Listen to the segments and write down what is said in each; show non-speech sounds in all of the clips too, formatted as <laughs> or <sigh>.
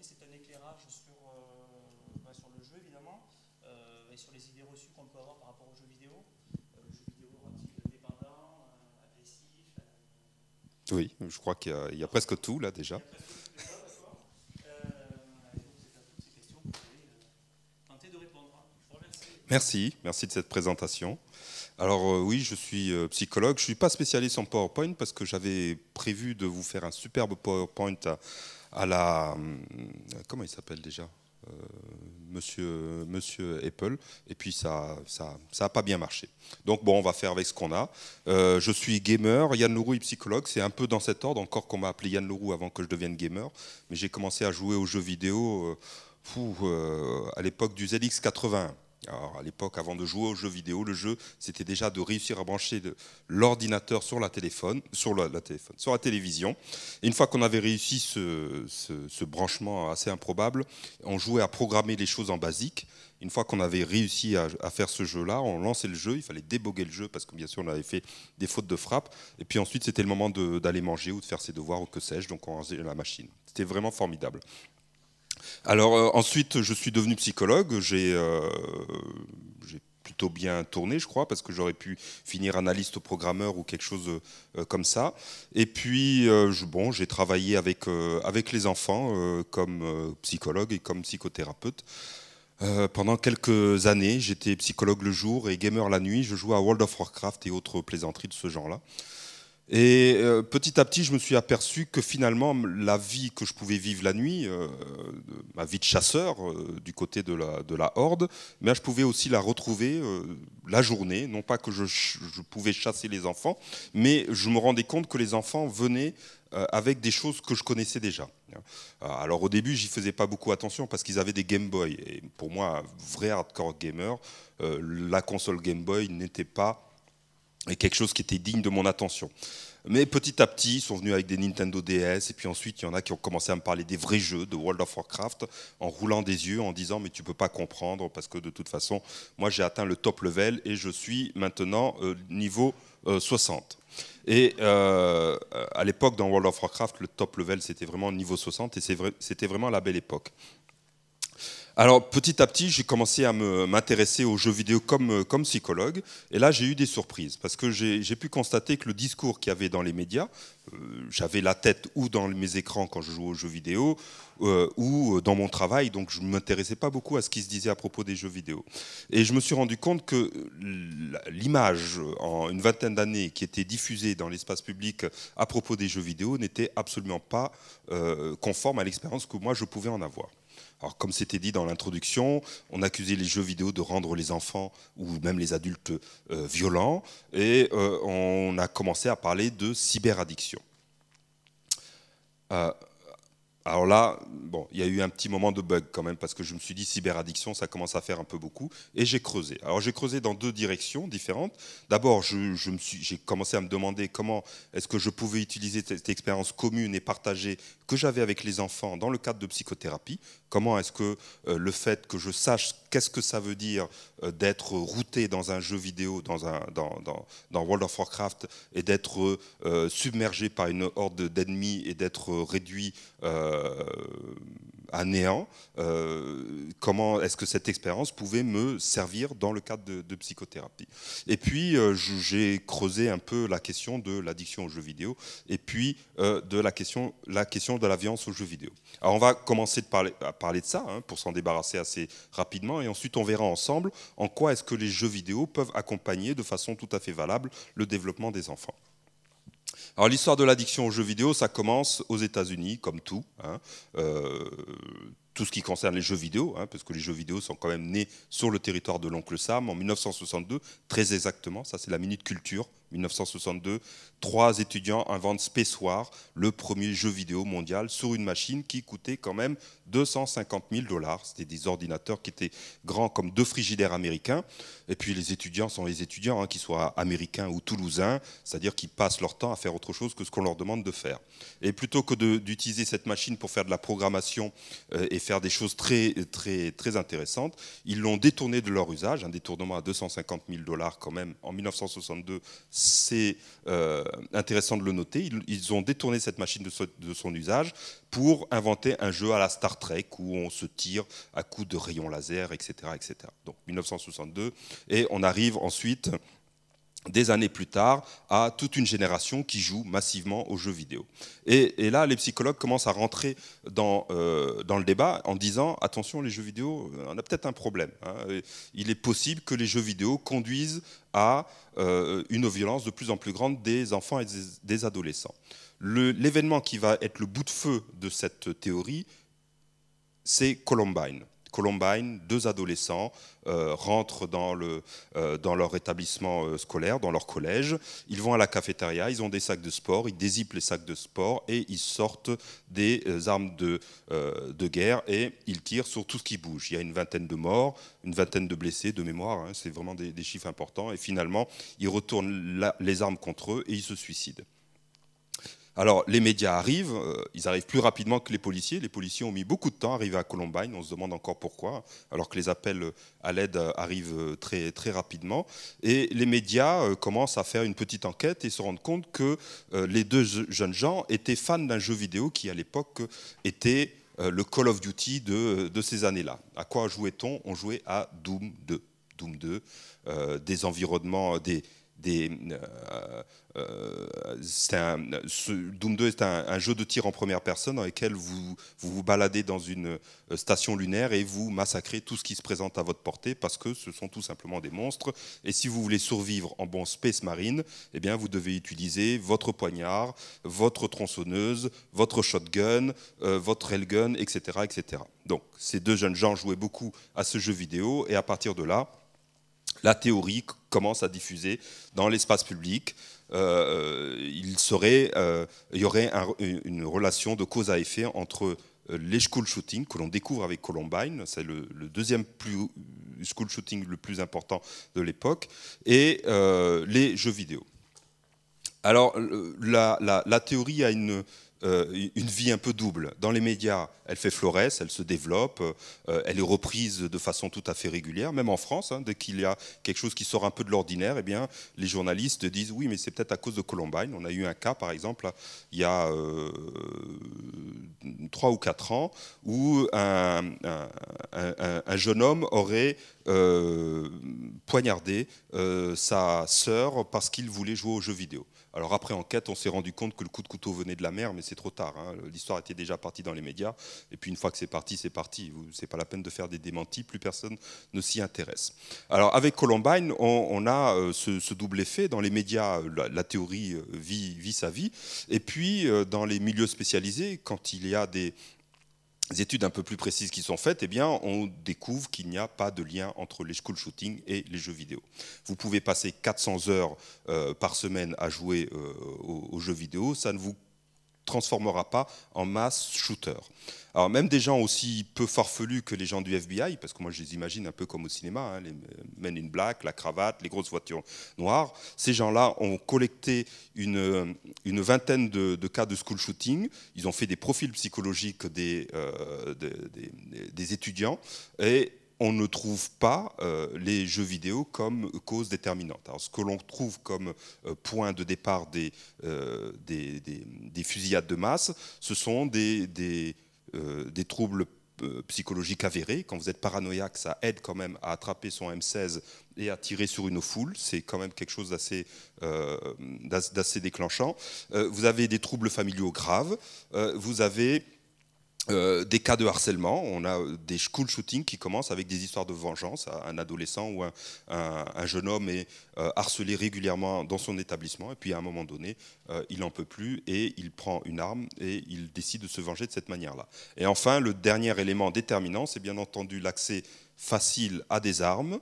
c'est un éclairage sur, euh, bah, sur le jeu, évidemment, euh, et sur les idées reçues qu'on peut avoir par rapport aux jeux vidéo. Euh, le jeu vidéo il dépendant, agressif Oui, je crois qu'il y, a presque tout, là, déjà. Merci, merci de cette présentation. Alors oui, je suis psychologue, je ne suis pas spécialiste en PowerPoint parce que j'avais prévu de vous faire un superbe PowerPoint à la. Euh, comment il s'appelle déjà euh, Monsieur, Monsieur Apple, et puis ça ça, ça pas bien marché. Donc bon, on va faire avec ce qu'on a. Euh, je suis gamer, Yann Leroux est psychologue, c'est un peu dans cet ordre encore qu'on m'a appelé Yann Leroux avant que je devienne gamer, mais j'ai commencé à jouer aux jeux vidéo à l'époque du ZX81. Alors à l'époque, avant de jouer aux jeux vidéo, le jeu, c'était déjà de réussir à brancher l'ordinateur sur, la, sur la, télévision. une fois qu'on avait réussi ce, branchement assez improbable, on jouait à programmer les choses en basique. Une fois qu'on avait réussi à, faire ce jeu-là, on lançait le jeu, il fallait déboguer le jeu parce que bien sûr on avait fait des fautes de frappe. Et puis ensuite c'était le moment d'aller manger ou de faire ses devoirs ou que sais-je, donc on lançait la machine. C'était vraiment formidable. Alors euh, ensuite, je suis devenu psychologue. Euh, j'ai plutôt bien tourné, je crois, parce que j'aurais pu finir analyste programmeur ou quelque chose euh, comme ça. Et puis, bon, j'ai travaillé avec, avec les enfants comme psychologue et comme psychothérapeute. pendant quelques années, j'étais psychologue le jour et gamer la nuit. Je jouais à World of Warcraft et autres plaisanteries de ce genre-là. Et euh, petit à petit, je me suis aperçu que finalement, la vie que je pouvais vivre la nuit, euh, ma vie de chasseur euh, du côté de la, de la horde, mais je pouvais aussi la retrouver la journée. Non pas que je, pouvais chasser les enfants, mais je me rendais compte que les enfants venaient avec des choses que je connaissais déjà. Alors au début, j'y faisais pas beaucoup attention parce qu'ils avaient des Game Boy. Et pour moi, vrai hardcore gamer, la console Game Boy n'était pas et quelque chose qui était digne de mon attention. Mais petit à petit, ils sont venus avec des Nintendo DS, et puis ensuite, il y en a qui ont commencé à me parler des vrais jeux, de World of Warcraft, en roulant des yeux, en disant, mais tu peux pas comprendre, parce que de toute façon, moi, j'ai atteint le top level, et je suis maintenant euh, niveau 60. Euh, et euh, à l'époque, dans World of Warcraft, le top level, c'était vraiment niveau 60, et c'était vraiment la belle époque. Alors petit à petit, j'ai commencé à m'intéresser aux jeux vidéo euh, comme, psychologue. Et là, j'ai eu des surprises parce que j'ai pu constater que le discours qu'il y avait dans les médias, euh, j'avais la tête ou dans mes écrans quand je jouais aux jeux vidéo euh, ou dans mon travail, donc je ne m'intéressais pas beaucoup à ce qui se disait à propos des jeux vidéo. Et je me suis rendu compte que l'image en une vingtaine d'années qui était diffusée dans l'espace public à propos des jeux vidéo n'était absolument pas conforme à l'expérience que moi je pouvais en avoir. Alors, comme c'était dit dans l'introduction, on accusait les jeux vidéo de rendre les enfants ou même les adultes euh, violents, et euh, on a commencé à parler de cyberaddiction. Euh, alors là, bon, il y a eu un petit moment de bug quand même, parce que je me suis dit cyberaddiction, ça commence à faire un peu beaucoup, et j'ai creusé. Alors j'ai creusé dans deux directions différentes. D'abord, j'ai j'ai commencé à me demander comment est-ce que je pouvais utiliser cette expérience commune et partagée que j'avais avec les enfants dans le cadre de psychothérapie, comment est-ce que euh, le fait que je sache qu'est-ce que ça veut dire euh, d'être routé dans un jeu vidéo, dans, un, dans, dans, dans World of Warcraft, et d'être euh, submergé par une horde d'ennemis et d'être réduit à néant euh, comment est-ce que cette expérience pouvait me servir dans le cadre de, psychothérapie. Et puis euh, j'ai creusé un peu la question de l'addiction aux jeux vidéo et puis euh, de la question, de la violence aux jeux vidéo. Alors on va commencer à parler de ça hein, pour s'en débarrasser assez rapidement et ensuite on verra ensemble en quoi est-ce que les jeux vidéo peuvent accompagner de façon tout à fait valable le développement des enfants. Alors l'histoire de l'addiction aux jeux vidéo, ça commence aux États-Unis, comme tout. Hein. Euh, tout ce qui concerne les jeux vidéo, hein, parce que les jeux vidéo sont quand même nés sur le territoire de l'oncle Sam en 1962, très exactement, ça c'est la minute culture 1962, trois étudiants inventent Space le premier jeu vidéo mondial, sur une machine qui coûtait quand même 250 000 dollars. C'était des ordinateurs qui étaient grands comme deux frigidaires américains. Et puis les étudiants sont les étudiants, hein, qu'ils soient américains ou toulousains, c'est-à-dire qu'ils passent leur temps à faire autre chose que ce qu'on leur demande de faire. Et plutôt que d'utiliser cette machine pour faire de la programmation euh, et faire des choses très, très, très intéressantes, ils l'ont détournée de leur usage, un détournement à 250 000 dollars quand même en 1962 c'est euh, intéressant de le noter, ils, ont détourné cette machine de, son usage pour inventer un jeu à la Star Trek où on se tire à coups de rayons laser, etc. etc. Donc 1962, et on arrive ensuite des années plus tard à toute une génération qui joue massivement aux jeux vidéo. Et, là, les psychologues commencent à rentrer euh, dans, le débat en disant, attention, les jeux vidéo, euh, on a peut-être un problème. Hein. Il est possible que les jeux vidéo conduisent à euh, une violence de plus en plus grande des enfants et des adolescents. L'événement qui va être le bout de feu de cette théorie, c'est Columbine. Columbine, deux adolescents euh, rentrent dans, le, euh, dans leur établissement euh, scolaire, dans leur collège. Ils vont à la cafétéria, ils ont des sacs de sport, ils dézippent les sacs de sport et ils sortent des armes de, de guerre et ils tirent sur tout ce qui bouge. Il y a une vingtaine de morts, une vingtaine de blessés de mémoire, hein, c'est vraiment des, chiffres importants. Et finalement, ils retournent les armes contre eux et ils se suicident. Alors les médias arrivent, euh, ils arrivent plus rapidement que les policiers. Les policiers ont mis beaucoup de temps à arriver à Columbine, on se demande encore pourquoi, alors que les appels à l'aide arrivent euh, très, très rapidement. Et les médias euh, commencent à faire une petite enquête et se rendent compte que les deux jeunes gens étaient fans d'un jeu vidéo qui à l'époque était le Call of Duty de, ces années-là. À quoi jouait-on On jouait à Doom 2. Doom 2, des environnements, des, des euh, euh, Doom 2 est un, jeu de tir en première personne dans lequel vous, vous, baladez dans une euh, station lunaire et vous massacrez tout ce qui se présente à votre portée parce que ce sont tout simplement des monstres. Et si vous voulez survivre en bon Space Marine, eh bien vous devez utiliser votre poignard, votre tronçonneuse, votre shotgun, votre railgun, etc., etc. Donc ces deux jeunes gens jouaient beaucoup à ce jeu vidéo et à partir de là, la théorie commence à diffuser dans l'espace public. Euh, euh, il, serait, euh, y aurait une relation de cause à effet entre les school shootings que l'on découvre avec Columbine, c'est le, deuxième plus, school shooting le plus important de l'époque, et les jeux vidéo. Alors, la, théorie a une euh, une vie un peu double. Dans les médias, elle fait floresse, elle se développe, euh, elle est reprise de façon tout à fait régulière, même en France. Hein, dès qu'il y a quelque chose qui sort un peu de l'ordinaire, eh bien, les journalistes disent oui, mais c'est peut-être à cause de Columbine. On a eu un cas, par exemple, il y a euh, trois ou quatre ans, où un jeune homme aurait poignardé euh, sa sœur parce qu'il voulait jouer aux jeux vidéo. Alors après enquête, on s'est rendu compte que le coup de couteau venait de la mer, mais c'est trop tard. Hein. L'histoire était déjà partie dans les médias. Et puis une fois que c'est parti, c'est parti. C'est pas la peine de faire des démentis. Plus personne ne s'y intéresse. Alors avec Columbine, on, a euh, ce, double effet dans les médias. Euh, la, théorie vit, sa vie. Et puis dans les milieux spécialisés, quand il y a des, études un peu plus précises qui sont faites, eh bien, on découvre qu'il n'y a pas de lien entre les school shootings et les jeux vidéo. Vous pouvez passer 400 heures euh, par semaine à jouer euh, aux, jeux vidéo, ça ne vous transformera pas en masse shooter. Alors même des gens aussi peu farfelus que les gens du FBI, parce que moi je les imagine un peu comme au cinéma, hein, les men in black, la cravate, les grosses voitures noires, ces gens-là ont collecté une, une vingtaine de, cas de school shooting, ils ont fait des profils psychologiques des, euh, des étudiants, et on ne trouve pas euh, les jeux vidéo comme cause déterminante. Alors, ce que l'on trouve comme euh, point de départ euh, des, des, fusillades de masse, ce sont des, des, troubles psychologiques avérés. Quand vous êtes paranoïaque, ça aide quand même à attraper son M16 et à tirer sur une foule. C'est quand même quelque chose d'assez déclenchant. vous avez des troubles familiaux graves. vous avez euh, des cas de harcèlement, on a euh, des school shootings qui commencent avec des histoires de vengeance. Un adolescent ou un, jeune homme est euh, harcelé régulièrement dans son établissement, et puis à un moment donné, il n'en peut plus et il prend une arme et il décide de se venger de cette manière-là. Et enfin, le dernier élément déterminant, c'est bien entendu l'accès facile à des armes.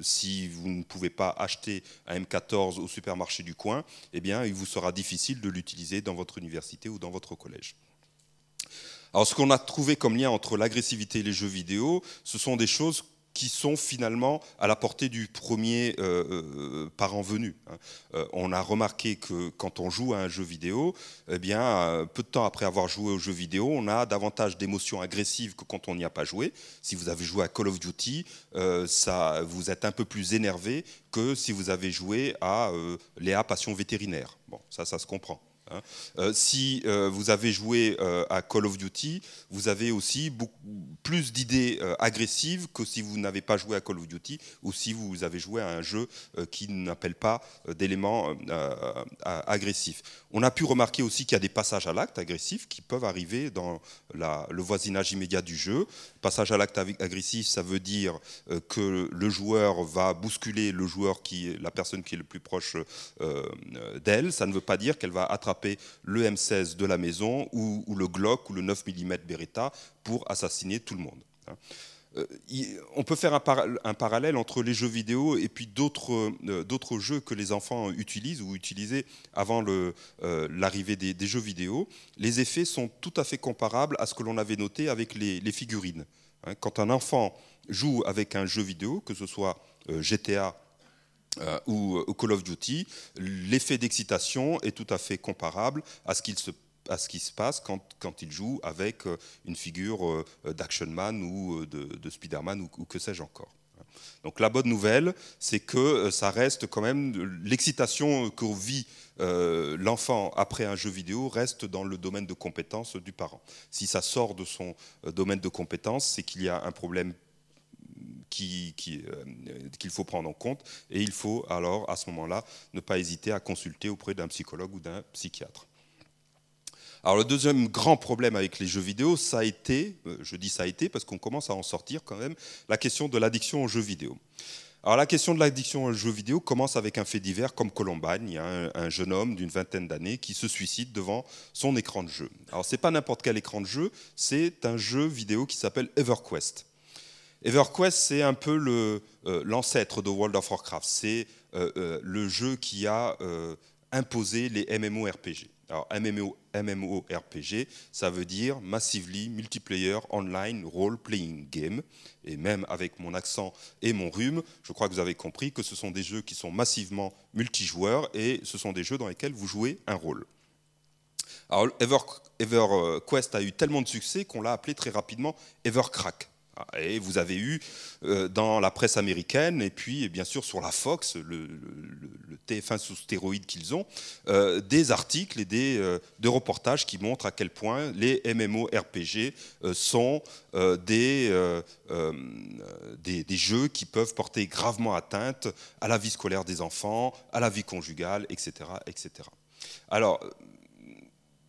si vous ne pouvez pas acheter un M14 au supermarché du coin, eh bien, il vous sera difficile de l'utiliser dans votre université ou dans votre collège. Alors ce qu'on a trouvé comme lien entre l'agressivité et les jeux vidéo, ce sont des choses qui sont finalement à la portée du premier euh, euh, parent venu. Hein. Euh, on a remarqué que quand on joue à un jeu vidéo, eh bien, peu de temps après avoir joué au jeu vidéo, on a davantage d'émotions agressives que quand on n'y a pas joué. Si vous avez joué à Call of Duty, ça, vous êtes un peu plus énervé que si vous avez joué à Léa Passion Vétérinaire. Bon, ça, ça se comprend. Hein. Euh, si euh, vous avez joué euh, à Call of Duty, vous avez aussi plus d'idées agressives que si vous n'avez pas joué à Call of Duty ou si vous avez joué à un jeu qui n'appelle pas d'éléments agressifs. On a pu remarquer aussi qu'il y a des passages à l'acte agressifs qui peuvent arriver dans le voisinage immédiat du jeu. Passage à l'acte agressif, ça veut dire que le joueur va bousculer le joueur qui la personne qui est le plus proche d'elle. Ça ne veut pas dire qu'elle va attraper le M16 de la maison ou, le Glock ou le 9 mm Beretta pour assassiner tout le monde. Hein. Euh, on peut faire un, parallèle entre les jeux vidéo et puis d'autres euh, jeux que les enfants utilisent ou utilisaient avant euh, l'arrivée des, jeux vidéo. Les effets sont tout à fait comparables à ce que l'on avait noté avec les, figurines. Hein. quand un enfant joue avec un jeu vidéo, que ce soit GTA euh, ou, ou, euh, Call of Duty, l'effet d'excitation est tout à fait comparable à ce se ce qui se passe quand, il joue avec euh, une figure d'action man ou de, Spider-Man ou, que sais-je encore. Donc la bonne nouvelle, c'est que ça reste quand même l'excitation que vit l'enfant après un jeu vidéo reste dans le domaine de compétence du parent. Si ça sort de son domaine de compétence, c'est qu'il y a un problème euh, euh, qu'il faut prendre en compte. Et il faut alors, à ce moment-là, ne pas hésiter à consulter auprès d'un psychologue ou d'un psychiatre. Alors le deuxième grand problème avec les jeux vidéo, ça a été, euh, je dis ça a été parce qu'on commence à en sortir quand même, la question de l'addiction aux jeux vidéo. Alors la question de l'addiction aux jeux vidéo commence avec un fait divers comme Colombagne Il y a un, un jeune homme d'une vingtaine d'années qui se suicide devant son écran de jeu. Alors c'est pas n'importe quel écran de jeu, c'est un jeu vidéo qui s'appelle EverQuest. EverQuest, c'est un peu euh, l'ancêtre de World of Warcraft. C'est euh, euh, le jeu qui a imposé les MMORPG. Alors, MMO, MMORPG, ça veut dire Massively Multiplayer Online Role Playing Game. Et même avec mon accent et mon rhume, je crois que vous avez compris que ce sont des jeux qui sont massivement multijoueurs et ce sont des jeux dans lesquels vous jouez un rôle. Alors, EverQuest a eu tellement de succès qu'on l'a appelé très rapidement EverCrack. Et vous avez eu euh, dans la presse américaine, et puis bien sûr sur la Fox, le, TF1 sous stéroïde qu'ils ont, euh, des articles et euh, des, reportages qui montrent à quel point les MMORPG sont des, des, jeux qui peuvent porter gravement atteinte à la vie scolaire des enfants, à la vie conjugale, etc. etc. Alors,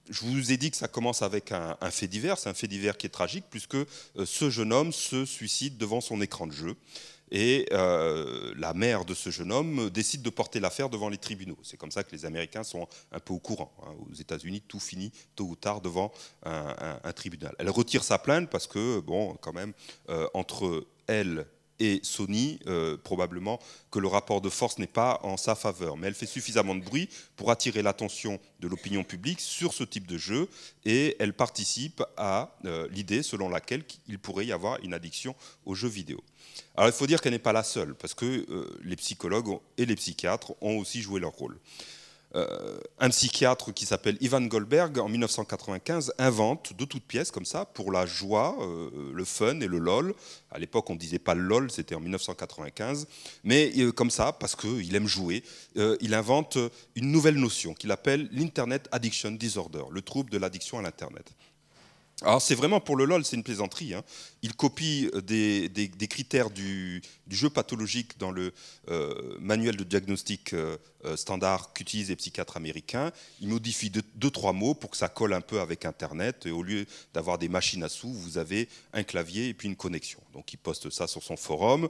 je vous ai dit que ça commence avec un, fait divers, c'est un fait divers qui est tragique, puisque euh, ce jeune homme se suicide devant son écran de jeu. Et euh, la mère de ce jeune homme décide de porter l'affaire devant les tribunaux. C'est comme ça que les Américains sont un peu au courant. Hein. Aux États-Unis, tout finit tôt ou tard devant un, tribunal. Elle retire sa plainte parce que, bon, quand même, euh, entre elle et Sony, euh, probablement que le rapport de force n'est pas en sa faveur. Mais elle fait suffisamment de bruit pour attirer l'attention de l'opinion publique sur ce type de jeu et elle participe à euh, l'idée selon laquelle il pourrait y avoir une addiction aux jeux vidéo. Alors il faut dire qu'elle n'est pas la seule, parce que euh, les psychologues et les psychiatres ont aussi joué leur rôle. Euh, un psychiatre qui s'appelle Ivan Goldberg, en 1995, invente de toutes pièces, comme ça, pour la joie, euh, le fun et le lol. À l'époque, on ne disait pas lol, c'était en 1995. Mais euh, comme ça, parce qu'il aime jouer, il invente une nouvelle notion qu'il appelle l'Internet Addiction Disorder, le trouble de l'addiction à l'Internet. Alors c'est vraiment pour le LOL, c'est une plaisanterie. Hein. Il copie euh, des, critères du, jeu pathologique dans le euh, manuel de diagnostic euh, standard qu'utilisent les psychiatres américains. Il modifie deux, trois mots pour que ça colle un peu avec Internet. Et au lieu d'avoir des machines à sous, vous avez un clavier et puis une connexion. Donc il poste ça sur son forum.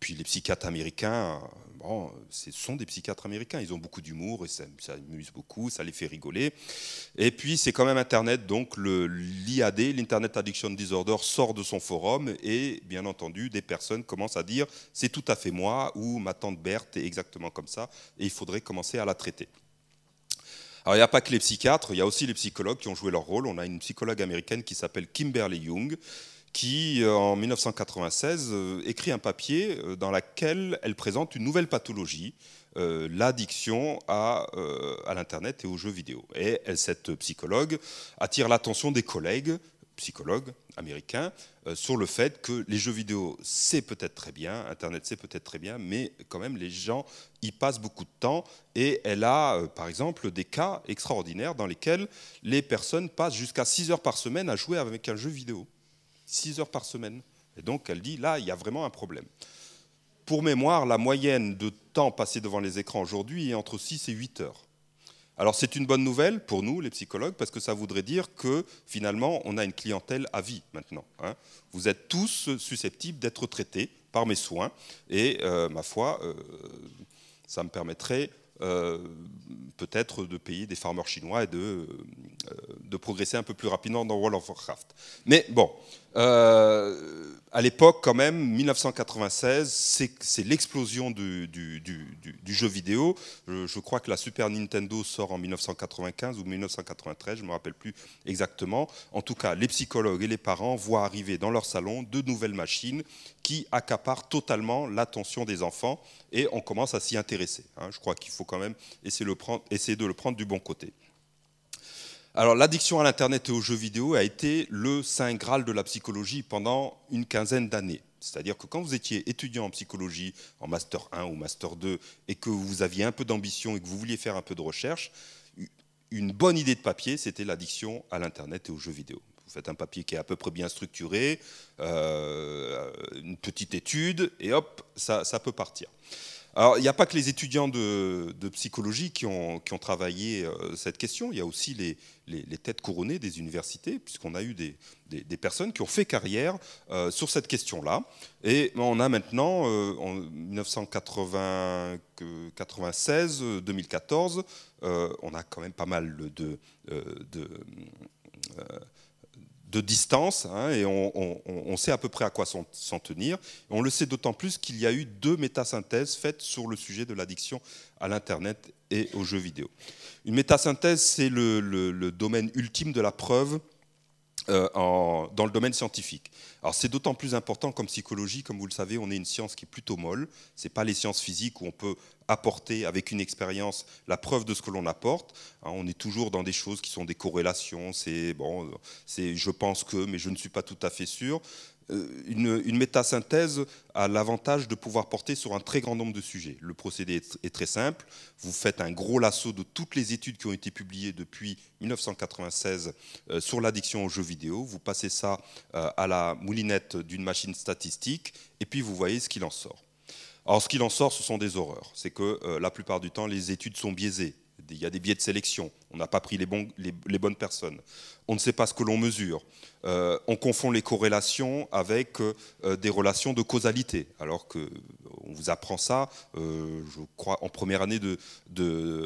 Puis les psychiatres américains, euh, bon, ce sont des psychiatres américains, ils ont beaucoup d'humour et ça, ça, amuse beaucoup, ça les fait rigoler. Et puis c'est quand même Internet, donc l'IAD, l'Internet Addiction Disorder, sort de son forum et bien entendu des personnes commencent à dire c'est tout à fait moi ou ma tante Berthe est exactement comme ça et il faudrait commencer à la traiter. Alors, il n'y a pas que les psychiatres, il y a aussi les psychologues qui ont joué leur rôle. On a une psychologue américaine qui s'appelle Kimberly Young, qui, euh, en 1996, euh, écrit un papier euh, dans lequel elle présente une nouvelle pathologie, l'addiction à, à l'Internet et aux jeux vidéo. Et elle, cette psychologue attire l'attention des collègues, psychologues américains, sur le fait que les jeux vidéo, c'est peut-être très bien, Internet, c'est peut-être très bien, mais quand même, les gens y passent beaucoup de temps. Et elle a, par exemple, des cas extraordinaires dans lesquels les personnes passent jusqu'à 6 heures par semaine à jouer avec un jeu vidéo. 6 heures par semaine. Et donc elle dit, là, il y a vraiment un problème. Pour mémoire, la moyenne de temps passé devant les écrans aujourd'hui est entre 6 et 8 heures. Alors c'est une bonne nouvelle pour nous, les psychologues, parce que ça voudrait dire que finalement, on a une clientèle à vie maintenant. Hein. Vous êtes tous susceptibles d'être traités par mes soins, et euh, ma foi, euh, ça me permettrait euh, peut-être de payer des farmers chinois et de, de progresser un peu plus rapidement dans World of Warcraft. Mais bon, euh, à l'époque, quand même, 1996, c'est l'explosion du, jeu vidéo. Je, crois que la Super Nintendo sort en 1995 ou 1993, je ne me rappelle plus exactement. En tout cas, les psychologues et les parents voient arriver dans leur salon de nouvelles machines qui accaparent totalement l'attention des enfants et on commence à s'y intéresser. Hein. Je crois qu'il faut quand même essayer de le prendre du bon côté. Alors l'addiction à l'Internet et aux jeux vidéo a été le saint graal de la psychologie pendant une quinzaine d'années. C'est-à-dire que quand vous étiez étudiant en psychologie, en master 1 ou master 2, et que vous aviez un peu d'ambition et que vous vouliez faire un peu de recherche, une bonne idée de papier, c'était l'addiction à l'Internet et aux jeux vidéo. Vous faites un papier qui est à peu près bien structuré, euh, une petite étude, et hop, ça peut partir. Alors, il n'y a pas que les étudiants de, psychologie qui ont, travaillé euh, cette question, il y a aussi les, têtes couronnées des universités, puisqu'on a eu des, personnes qui ont fait carrière euh, sur cette question-là. Et on a maintenant, euh, en 1996-2014, on a quand même pas mal de... de de distance, hein, et on, sait à peu près à quoi s'en tenir. On le sait d'autant plus qu'il y a eu deux métasynthèses faites sur le sujet de l'addiction à l'Internet et aux jeux vidéo. Une métasynthèse, c'est le, domaine ultime de la preuve euh, dans le domaine scientifique. Alors c'est d'autant plus important comme psychologie, comme vous le savez, on est une science qui est plutôt molle. Ce n'est pas les sciences physiques où on peut apporter avec une expérience la preuve de ce que l'on apporte. Hein, on est toujours dans des choses qui sont des corrélations, c'est bon, euh, c'est je pense que, mais je ne suis pas tout à fait sûr. Euh, une, une métasynthèse a l'avantage de pouvoir porter sur un très grand nombre de sujets. Le procédé est très simple. Vous faites un gros lasso de toutes les études qui ont été publiées depuis 1996 euh, sur l'addiction aux jeux vidéo. Vous passez ça euh, à la moulinette d'une machine statistique et puis vous voyez ce qu'il en sort. Alors ce qu'il en sort, ce sont des horreurs. C'est que la plupart du temps, les études sont biaisées il y a des biais de sélection, on n'a pas pris les, bonnes personnes, on ne sait pas ce que l'on mesure, euh, on confond les corrélations avec euh, des relations de causalité, alors que vous apprend ça, euh, je crois, en première année de,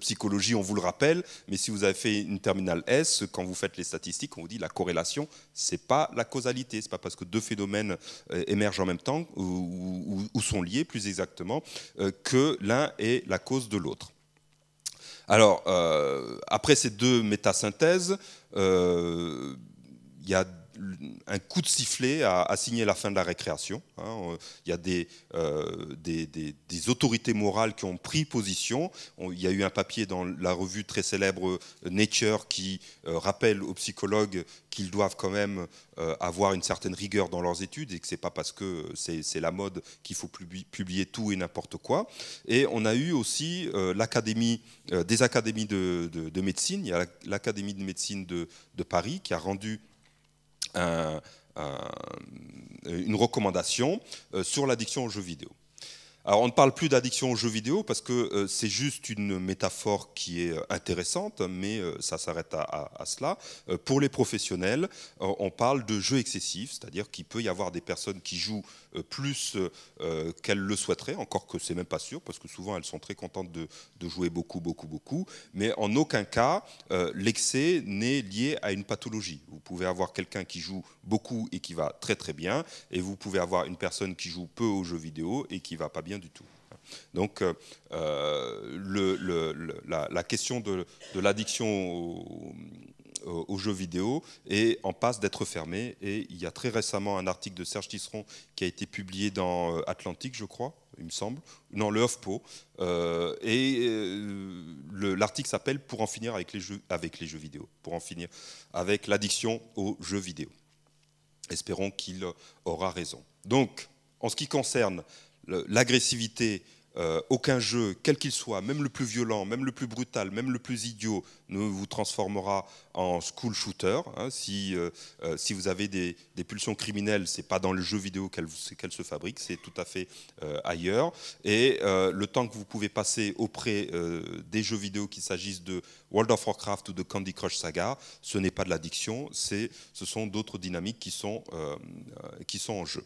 psychologie, on vous le rappelle, mais si vous avez fait une terminale S, quand vous faites les statistiques, on vous dit la corrélation, ce n'est pas la causalité, Ce n'est pas parce que deux phénomènes émergent en même temps ou sont liés plus exactement que l'un est la cause de l'autre. Alors, euh, après ces deux métasynthèses, euh, il y a un coup de sifflet à, signer la fin de la récréation. Hein. Euh, il y a euh, des, autorités morales qui ont pris position. il y a eu un papier dans la revue très célèbre euh, Nature qui rappelle aux psychologues qu'ils doivent quand même avoir une certaine rigueur dans leurs études et que ce n'est pas parce que c'est la mode qu'il faut publier, tout et n'importe quoi. Et on a eu aussi l'académie, des académies de, médecine. Il y a l'Académie de médecine de Paris qui a rendu une recommandation euh, sur l'addiction aux jeux vidéo. Alors on ne parle plus d'addiction aux jeux vidéo parce que euh, c'est juste une métaphore qui est euh, intéressante, mais euh, ça s'arrête à, cela. pour les professionnels, on parle de jeux excessifs, c'est-à-dire qu'il peut y avoir des personnes qui jouent plus qu'elles le souhaiteraient, encore que c'est même pas sûr, parce que souvent elles sont très contentes de, de jouer beaucoup, beaucoup, beaucoup, mais en aucun cas l'excès n'est lié à une pathologie. Vous pouvez avoir quelqu'un qui joue beaucoup et qui va très très bien, et vous pouvez avoir une personne qui joue peu aux jeux vidéo et qui va pas bien du tout. Donc euh, euh, la, question de, l'addiction aux, jeux vidéo est en passe d'être fermée. Et il y a très récemment un article de Serge Tisseron qui a été publié dans euh, Atlantique, je crois, il me semble, dans le HuffPo. et l'article s'appelle Pour en finir avec les, jeux, avec les jeux vidéo, pour en finir avec l'addiction aux jeux vidéo. Espérons qu'il aura raison. Donc, en ce qui concerne l'agressivité, euh, aucun jeu, quel qu'il soit, même le plus violent, même le plus brutal, même le plus idiot, ne vous transformera en school shooter. Hein. si, euh, euh, si vous avez des, pulsions criminelles, c'est pas dans le jeu vidéo qu'elles se fabriquent, c'est tout à fait ailleurs. Et le temps que vous pouvez passer auprès des jeux vidéo, qu'il s'agisse de World of Warcraft ou de Candy Crush Saga, ce n'est pas de l'addiction, ce sont d'autres dynamiques qui sont, qui sont en jeu.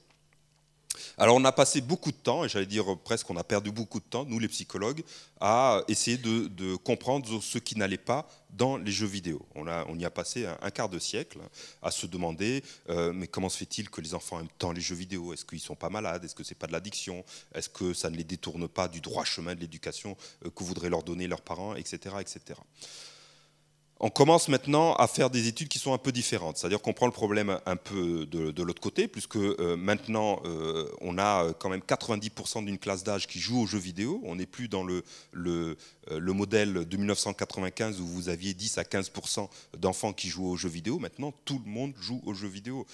Alors on a passé beaucoup de temps, et j'allais dire presque on a perdu beaucoup de temps, nous les psychologues, à essayer de, comprendre ce qui n'allait pas dans les jeux vidéo. On, a, on y a passé un, quart de siècle à se demander euh, mais comment se fait-il que les enfants aiment tant les jeux vidéo Est-ce qu'ils ne sont pas malades Est-ce que ce n'est pas de l'addiction Est-ce que ça ne les détourne pas du droit chemin de l'éducation euh, que voudraient leur donner leurs parents, etc., etc on commence maintenant à faire des études qui sont un peu différentes. C'est-à-dire qu'on prend le problème un peu de, l'autre côté, puisque euh, maintenant, euh, on a euh, quand même 90% d'une classe d'âge qui joue aux jeux vidéo. On n'est plus dans le, le, modèle de 1995 où vous aviez 10 à 15% d'enfants qui jouaient aux jeux vidéo. Maintenant, tout le monde joue aux jeux vidéo.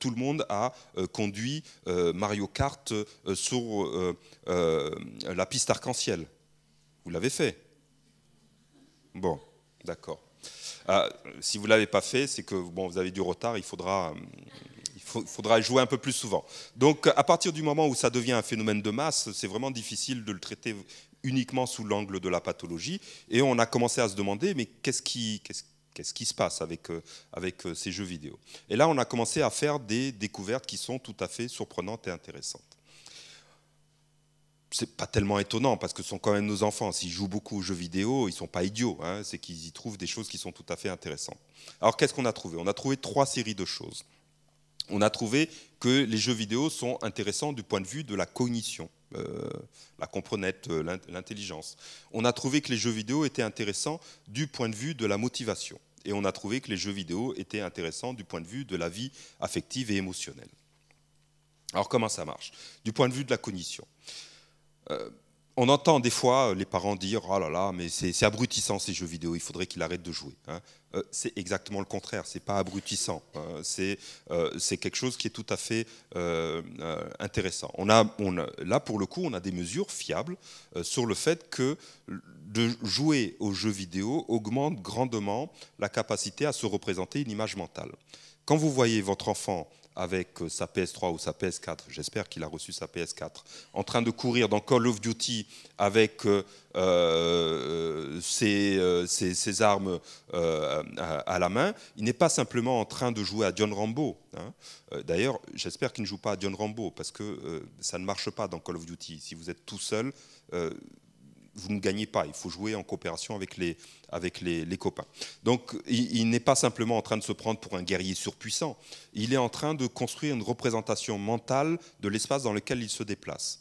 tout le monde a conduit Mario Kart sur la piste arc-en-ciel. Vous l'avez fait Bon, d'accord. Ah, si vous ne l'avez pas fait, c'est que bon, vous avez du retard, il faudra, euh, il faudra jouer un peu plus souvent. Donc à partir du moment où ça devient un phénomène de masse, c'est vraiment difficile de le traiter uniquement sous l'angle de la pathologie. Et on a commencé à se demander, mais qu'est-ce qui... qu'est-ce qui se passe avec, euh, avec euh, ces jeux vidéo. Et là, on a commencé à faire des découvertes qui sont tout à fait surprenantes et intéressantes c'est pas tellement étonnant parce que ce sont quand même nos enfants. S'ils jouent beaucoup aux jeux vidéo, ils sont pas idiots. Hein. c'est qu'ils y trouvent des choses qui sont tout à fait intéressantes. Alors qu'est-ce qu'on a trouvé On a trouvé trois séries de choses. On a trouvé que les jeux vidéo sont intéressants du point de vue de la cognition, euh, la comprenette, euh, l'intelligence. On a trouvé que les jeux vidéo étaient intéressants du point de vue de la motivation. Et on a trouvé que les jeux vidéo étaient intéressants du point de vue de la vie affective et émotionnelle. Alors comment ça marche Du point de vue de la cognition. Euh, on entend des fois euh, les parents dire ⁇ oh là là, mais c'est abrutissant ces jeux vidéo, il faudrait qu'il arrête de jouer hein. euh, C'est exactement le contraire, c'est pas abrutissant, hein. c'est quelque chose qui est tout à fait intéressant. là, pour le coup, on a des mesures fiables sur le fait que de jouer aux jeux vidéo augmente grandement la capacité à se représenter une image mentale. Quand vous voyez votre enfant avec euh, sa PS3 ou sa PS4, j'espère qu'il a reçu sa PS4, en train de courir dans Call of Duty avec euh, euh, ses, armes à, la main, il n'est pas simplement en train de jouer à John Rambo. Hein. D'ailleurs, j'espère qu'il ne joue pas à John Rambo, parce que ça ne marche pas dans Call of Duty. Si vous êtes tout seul, vous ne gagnez pas. Il faut jouer en coopération avec les, avec les, copains. Donc il, il n'est pas simplement en train de se prendre pour un guerrier surpuissant, il est en train de construire une représentation mentale de l'espace dans lequel il se déplace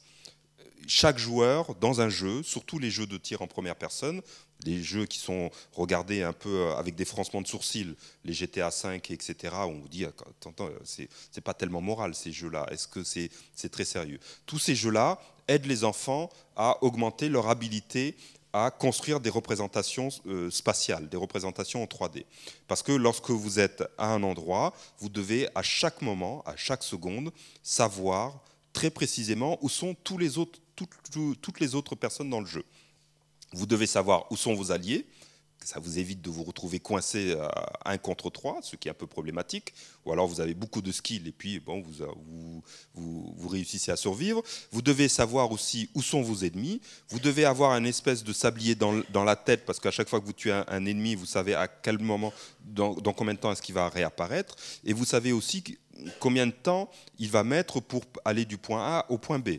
chaque joueur dans un jeu, surtout les jeux de tir en première personne, des jeux qui sont regardés un peu euh, avec des froncements de sourcils, les GTA V, etc., on vous dit, ah, attends, c'est pas tellement moral ces jeux-là, est-ce que c'est très sérieux Tous ces jeux-là aident les enfants à augmenter leur habilité à construire des représentations euh, spatiales, des représentations en 3D. Parce que lorsque vous êtes à un endroit, vous devez à chaque moment, à chaque seconde, savoir très précisément où sont toutes les autres personnes dans le jeu. Vous devez savoir où sont vos alliés. Ça vous évite de vous retrouver coincé à euh, contre 3, ce qui est un peu problématique. Ou alors vous avez beaucoup de skills et puis bon, euh, vous, réussissez à survivre. Vous devez savoir aussi où sont vos ennemis. Vous devez avoir un espèce de sablier dans, la tête parce qu'à chaque fois que vous tuez un, ennemi, vous savez à quel moment, dans, dans combien de temps est-ce qu'il va réapparaître. Et vous savez aussi combien de temps il va mettre pour aller du point A au point B.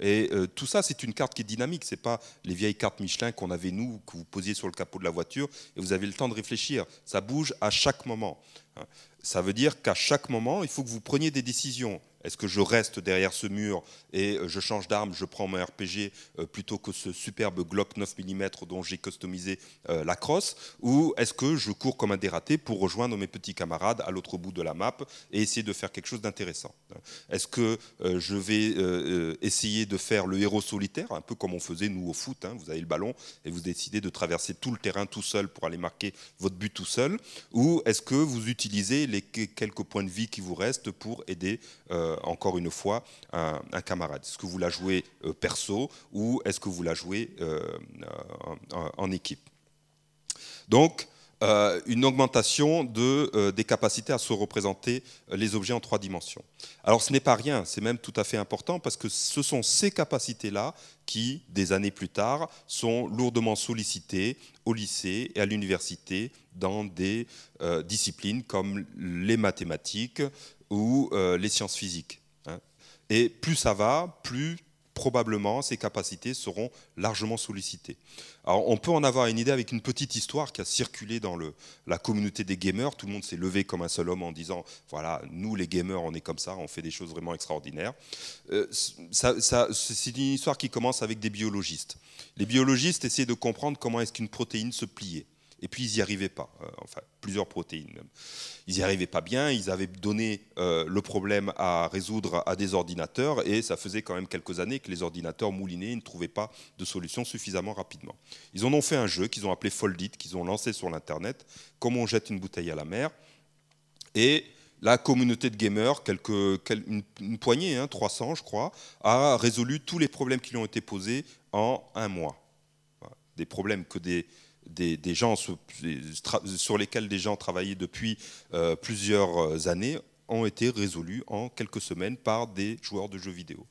Et euh, tout ça, c'est une carte qui est dynamique. ce n'est pas les vieilles cartes Michelin qu'on avait nous, que vous posiez sur le capot de la voiture et vous avez le temps de réfléchir. Ça bouge à chaque moment. Hein. Ça veut dire qu'à chaque moment, il faut que vous preniez des décisions. Est-ce que je reste derrière ce mur et euh, je change d'arme, je prends mon RPG euh, plutôt que ce superbe Glock 9 mm dont j'ai customisé euh, la crosse Ou est-ce que je cours comme un dératé pour rejoindre mes petits camarades à l'autre bout de la map et essayer de faire quelque chose d'intéressant Est-ce que je vais essayer de faire le héros solitaire, un peu comme on faisait nous au foot hein, Vous avez le ballon et vous décidez de traverser tout le terrain tout seul pour aller marquer votre but tout seul Ou est-ce que vous utilisez les quelques points de vie qui vous restent pour aider euh, encore une fois, un, camarade Est-ce que vous la jouez euh, perso ou est-ce que vous la jouez euh, en, équipe Donc, une augmentation de, des capacités à se représenter les objets en trois dimensions. Alors ce n'est pas rien, c'est même tout à fait important parce que ce sont ces capacités-là qui, des années plus tard, sont lourdement sollicitées au lycée et à l'université dans des disciplines comme les mathématiques, ou euh, les sciences physiques. Hein. Et plus ça va, plus probablement ces capacités seront largement sollicitées. Alors on peut en avoir une idée avec une petite histoire qui a circulé dans le, la communauté des gamers. Tout le monde s'est levé comme un seul homme en disant voilà, nous les gamers, on est comme ça, on fait des choses vraiment extraordinaires. Euh, ça, c'est une histoire qui commence avec des biologistes. Les biologistes essayaient de comprendre comment est-ce qu'une protéine se pliait. Et puis ils n'y arrivaient pas, euh, enfin plusieurs protéines Ils n'y arrivaient pas bien, ils avaient donné euh, le problème à résoudre à des ordinateurs et ça faisait quand même quelques années que les ordinateurs moulinés ne trouvaient pas de solution suffisamment rapidement. Ils en ont fait un jeu qu'ils ont appelé Foldit, qu'ils ont lancé sur l'Internet, comme on jette une bouteille à la mer. Et la communauté de gamers, quelques, une, poignée, 300 hein, je crois, a résolu tous les problèmes qui lui ont été posés en un mois. Des problèmes que des des, gens sur, lesquels des gens travaillaient depuis euh, plusieurs euh, années ont été résolus en quelques semaines par des joueurs de jeux vidéo.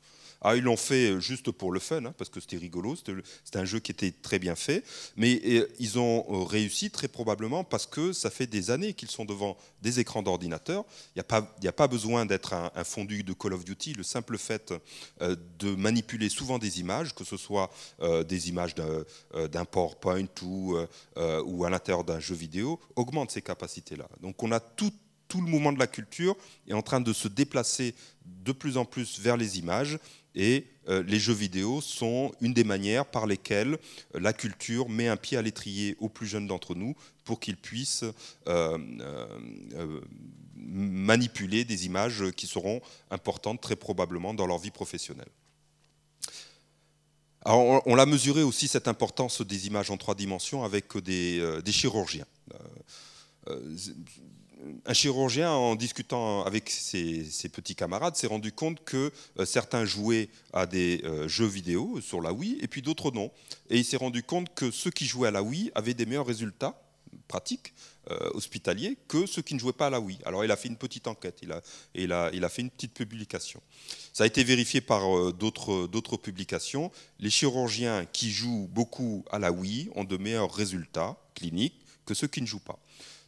Ah, ils l'ont fait euh, juste pour le fun, hein, parce que c'était rigolo, c'était un jeu qui était très bien fait. Mais euh, ils ont euh, réussi très probablement parce que ça fait des années qu'ils sont devant des écrans d'ordinateur. Il n'y a, pas, besoin d'être un, fondu de Call of Duty. Le simple fait de manipuler souvent des images, que ce soit des images d'un PowerPoint ou, ou à l'intérieur d'un jeu vidéo, augmente ces capacités-là. Donc on a tout tout le mouvement de la culture est en train de se déplacer de plus en plus vers les images et euh, les jeux vidéo sont une des manières par lesquelles euh, la culture met un pied à l'étrier aux plus jeunes d'entre nous pour qu'ils puissent euh, manipuler des images qui seront importantes très probablement dans leur vie professionnelle. Alors, on l'a mesuré aussi cette importance des images en trois dimensions avec des chirurgiens un chirurgien, en discutant avec ses, petits camarades, s'est rendu compte que euh, certains jouaient à des euh, jeux vidéo sur la Wii et puis d'autres non. Et il s'est rendu compte que ceux qui jouaient à la Wii avaient des meilleurs résultats pratiques euh, hospitaliers que ceux qui ne jouaient pas à la Wii. Alors il a fait une petite enquête, a, il a fait une petite publication. Ça a été vérifié par d'autres publications. Les chirurgiens qui jouent beaucoup à la Wii ont de meilleurs résultats cliniques que ceux qui ne jouent pas.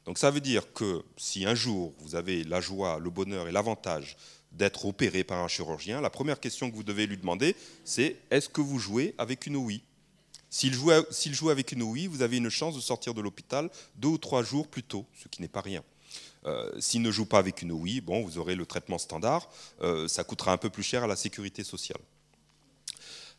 Donc ça veut dire que si un jour vous avez la joie, le bonheur et l'avantage d'être opéré par un chirurgien, la première question que vous devez lui demander, c'est est-ce que vous jouez avec une OUI S'il joue, avec une OUI, vous avez une chance de sortir de l'hôpital deux ou trois jours plus tôt, ce qui n'est pas rien. Euh, s'il ne joue pas avec une OUI, bon, vous aurez le traitement standard, euh, ça coûtera un peu plus cher à la sécurité sociale.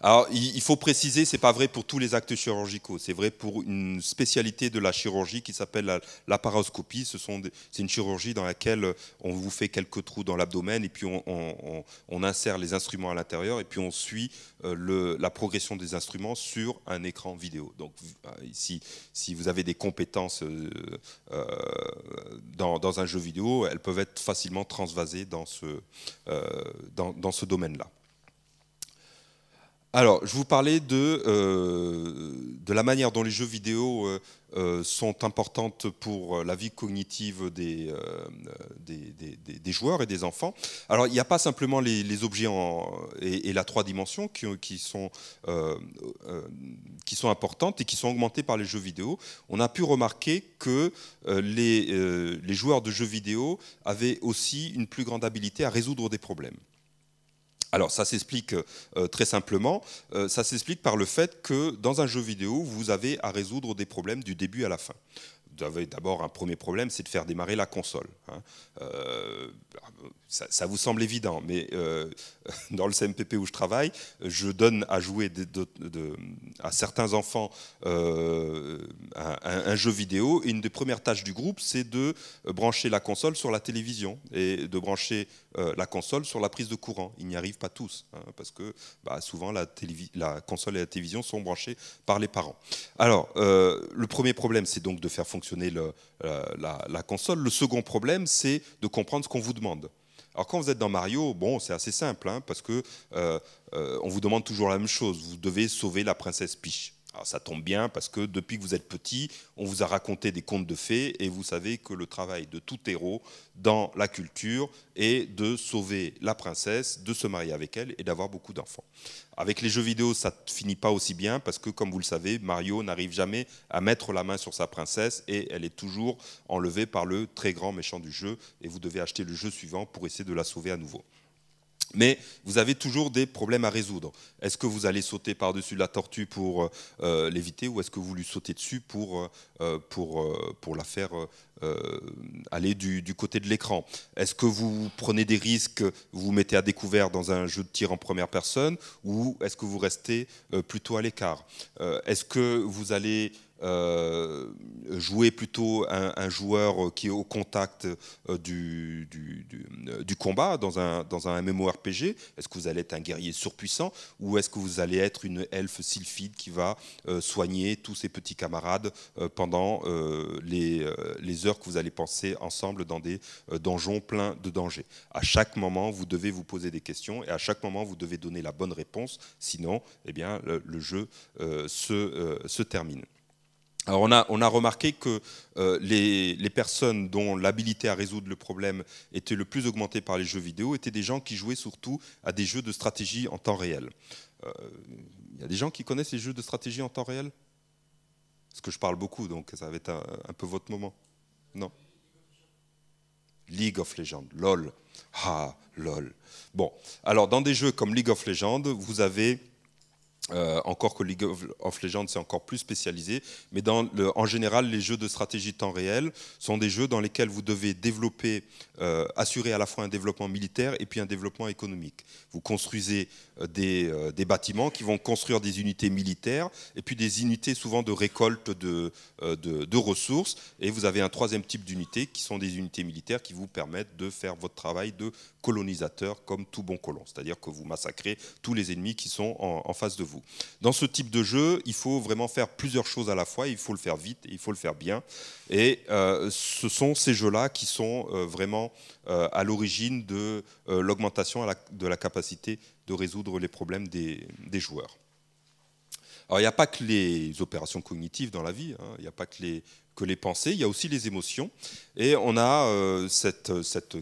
Alors, il faut préciser, c'est pas vrai pour tous les actes chirurgicaux. C'est vrai pour une spécialité de la chirurgie qui s'appelle la, paroscopie. C'est une chirurgie dans laquelle euh, on vous fait quelques trous dans l'abdomen et puis on, insère les instruments à l'intérieur et puis on suit euh, la progression des instruments sur un écran vidéo. Donc, bah, si, si vous avez des compétences euh, dans, un jeu vidéo, elles peuvent être facilement transvasées dans ce, dans ce domaine-là. Alors, je vous parlais de, euh, de la manière dont les jeux vidéo euh, euh, sont importantes pour la vie cognitive des, des, joueurs et des enfants. Alors, il n'y a pas simplement les, objets et, la trois dimensions qui, sont, qui sont importantes et qui sont augmentées par les jeux vidéo. On a pu remarquer que les, les joueurs de jeux vidéo avaient aussi une plus grande habilité à résoudre des problèmes. Alors ça s'explique euh, très simplement, euh, ça s'explique par le fait que dans un jeu vidéo, vous avez à résoudre des problèmes du début à la fin. Vous avez d'abord un premier problème, c'est de faire démarrer la console. Hein. Euh, ça, vous semble évident, mais euh, <laughs> dans le CMPP où je travaille, je donne à jouer à certains enfants euh, un, jeu vidéo. Et une des premières tâches du groupe, c'est de brancher la console sur la télévision et de brancher euh, la console sur la prise de courant. Ils n'y arrivent pas tous, hein, parce que bah, souvent la, la, console et la télévision sont branchées par les parents. Alors, le premier problème, c'est donc de faire fonctionner le, la console. Le second problème, c'est de comprendre ce qu'on vous demande. Alors quand vous êtes dans Mario, bon, c'est assez simple, hein, parce que euh, euh, on vous demande toujours la même chose. Vous devez sauver la princesse Peach ça tombe bien parce que depuis que vous êtes petit, on vous a raconté des contes de fées et vous savez que le travail de tout héros dans la culture est de sauver la princesse, de se marier avec elle et d'avoir beaucoup d'enfants. Avec les jeux vidéo, ça ne finit pas aussi bien parce que, comme vous le savez, Mario n'arrive jamais à mettre la main sur sa princesse et elle est toujours enlevée par le très grand méchant du jeu et vous devez acheter le jeu suivant pour essayer de la sauver à nouveau. Mais vous avez toujours des problèmes à résoudre. Est-ce que vous allez sauter par-dessus la tortue pour euh, euh, l'éviter ou est-ce que vous lui sautez dessus pour, euh, la faire aller du, du, côté de l'écran Est-ce que vous prenez des risques, vous vous mettez à découvert dans un jeu de tir en première personne ou est-ce que vous restez plutôt à l'écart Est-ce que vous allez euh, jouer plutôt un, joueur qui est au contact euh, euh, du, combat dans un, dans un MMORPG Est-ce que vous allez être un guerrier surpuissant ou est-ce que vous allez être une elfe sylphide qui va soigner tous ses petits camarades pendant les, les heures que vous allez penser ensemble dans des donjons pleins de dangers À chaque moment, vous devez vous poser des questions et à chaque moment, vous devez donner la bonne réponse, sinon eh bien, le, jeu se termine. Alors on a, on a, remarqué que euh, les, les, personnes dont l'habilité à résoudre le problème était le plus augmentée par les jeux vidéo étaient des gens qui jouaient surtout à des jeux de stratégie en temps réel. Il euh, y a des gens qui connaissent les jeux de stratégie en temps réel Parce que je parle beaucoup, donc ça va être un peu votre moment. Non League of Legends, LOL. Ah, LOL. Bon, alors dans des jeux comme League of Legends, vous avez euh, encore que League of, Legends c'est encore plus spécialisé, mais en général les jeux de stratégie temps réel sont des jeux dans lesquels vous devez développer, euh, assurer à la fois un développement militaire et puis un développement économique. Vous construisez euh, des, bâtiments qui vont construire des unités militaires et puis des unités souvent de récolte de, euh, ressources. Et vous avez un troisième type d'unité qui sont des unités militaires qui vous permettent de faire votre travail de colonisateur comme tout bon colon, c'est-à-dire que vous massacrez tous les ennemis qui sont en, face de vous. Dans ce type de jeu, il faut vraiment faire plusieurs choses à la fois, il faut le faire vite, il faut le faire bien. Et euh, ce sont ces jeux-là qui sont vraiment à l'origine de l'augmentation de la capacité de résoudre les problèmes des, joueurs. Alors, il n'y a pas que les opérations cognitives dans la vie, hein. il n'y a pas que les, pensées, il y a aussi les émotions. Et on a euh, cette,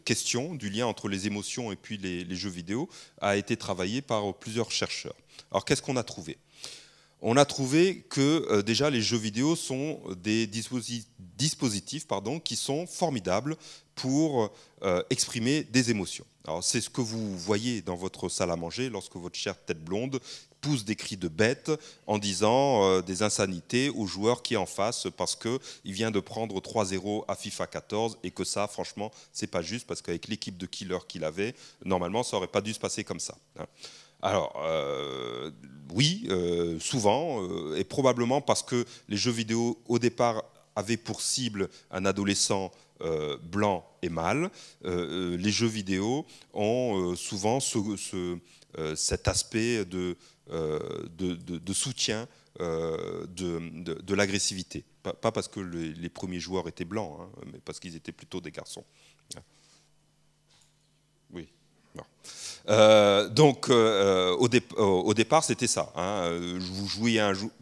question du lien entre les émotions et puis les, jeux vidéo a été travaillée par plusieurs chercheurs. Alors, qu'est-ce qu'on a trouvé on a trouvé que euh, déjà les jeux vidéo sont des dispositifs pardon, qui sont formidables pour euh, exprimer des émotions. Alors c'est ce que vous voyez dans votre salle à manger lorsque votre chère tête blonde pousse des cris de bête en disant euh, des insanités au joueur qui est en face parce qu'il vient de prendre 3-0 à FIFA 14 et que ça, franchement, c'est pas juste parce qu'avec l'équipe de killers qu'il avait, normalement, ça aurait pas dû se passer comme ça. Hein. Alors, euh, oui, euh, souvent, et probablement parce que les jeux vidéo, au départ, avaient pour cible un adolescent blancs euh, blanc et mâles, euh, euh, les jeux vidéo ont souvent ce, cet aspect de, de, soutien de, l'agressivité. Pas, parce que les, premiers joueurs étaient blancs, hein, mais parce qu'ils étaient plutôt des garçons. Oui. Euh, donc euh, euh, au, départ c'était ça. Hein.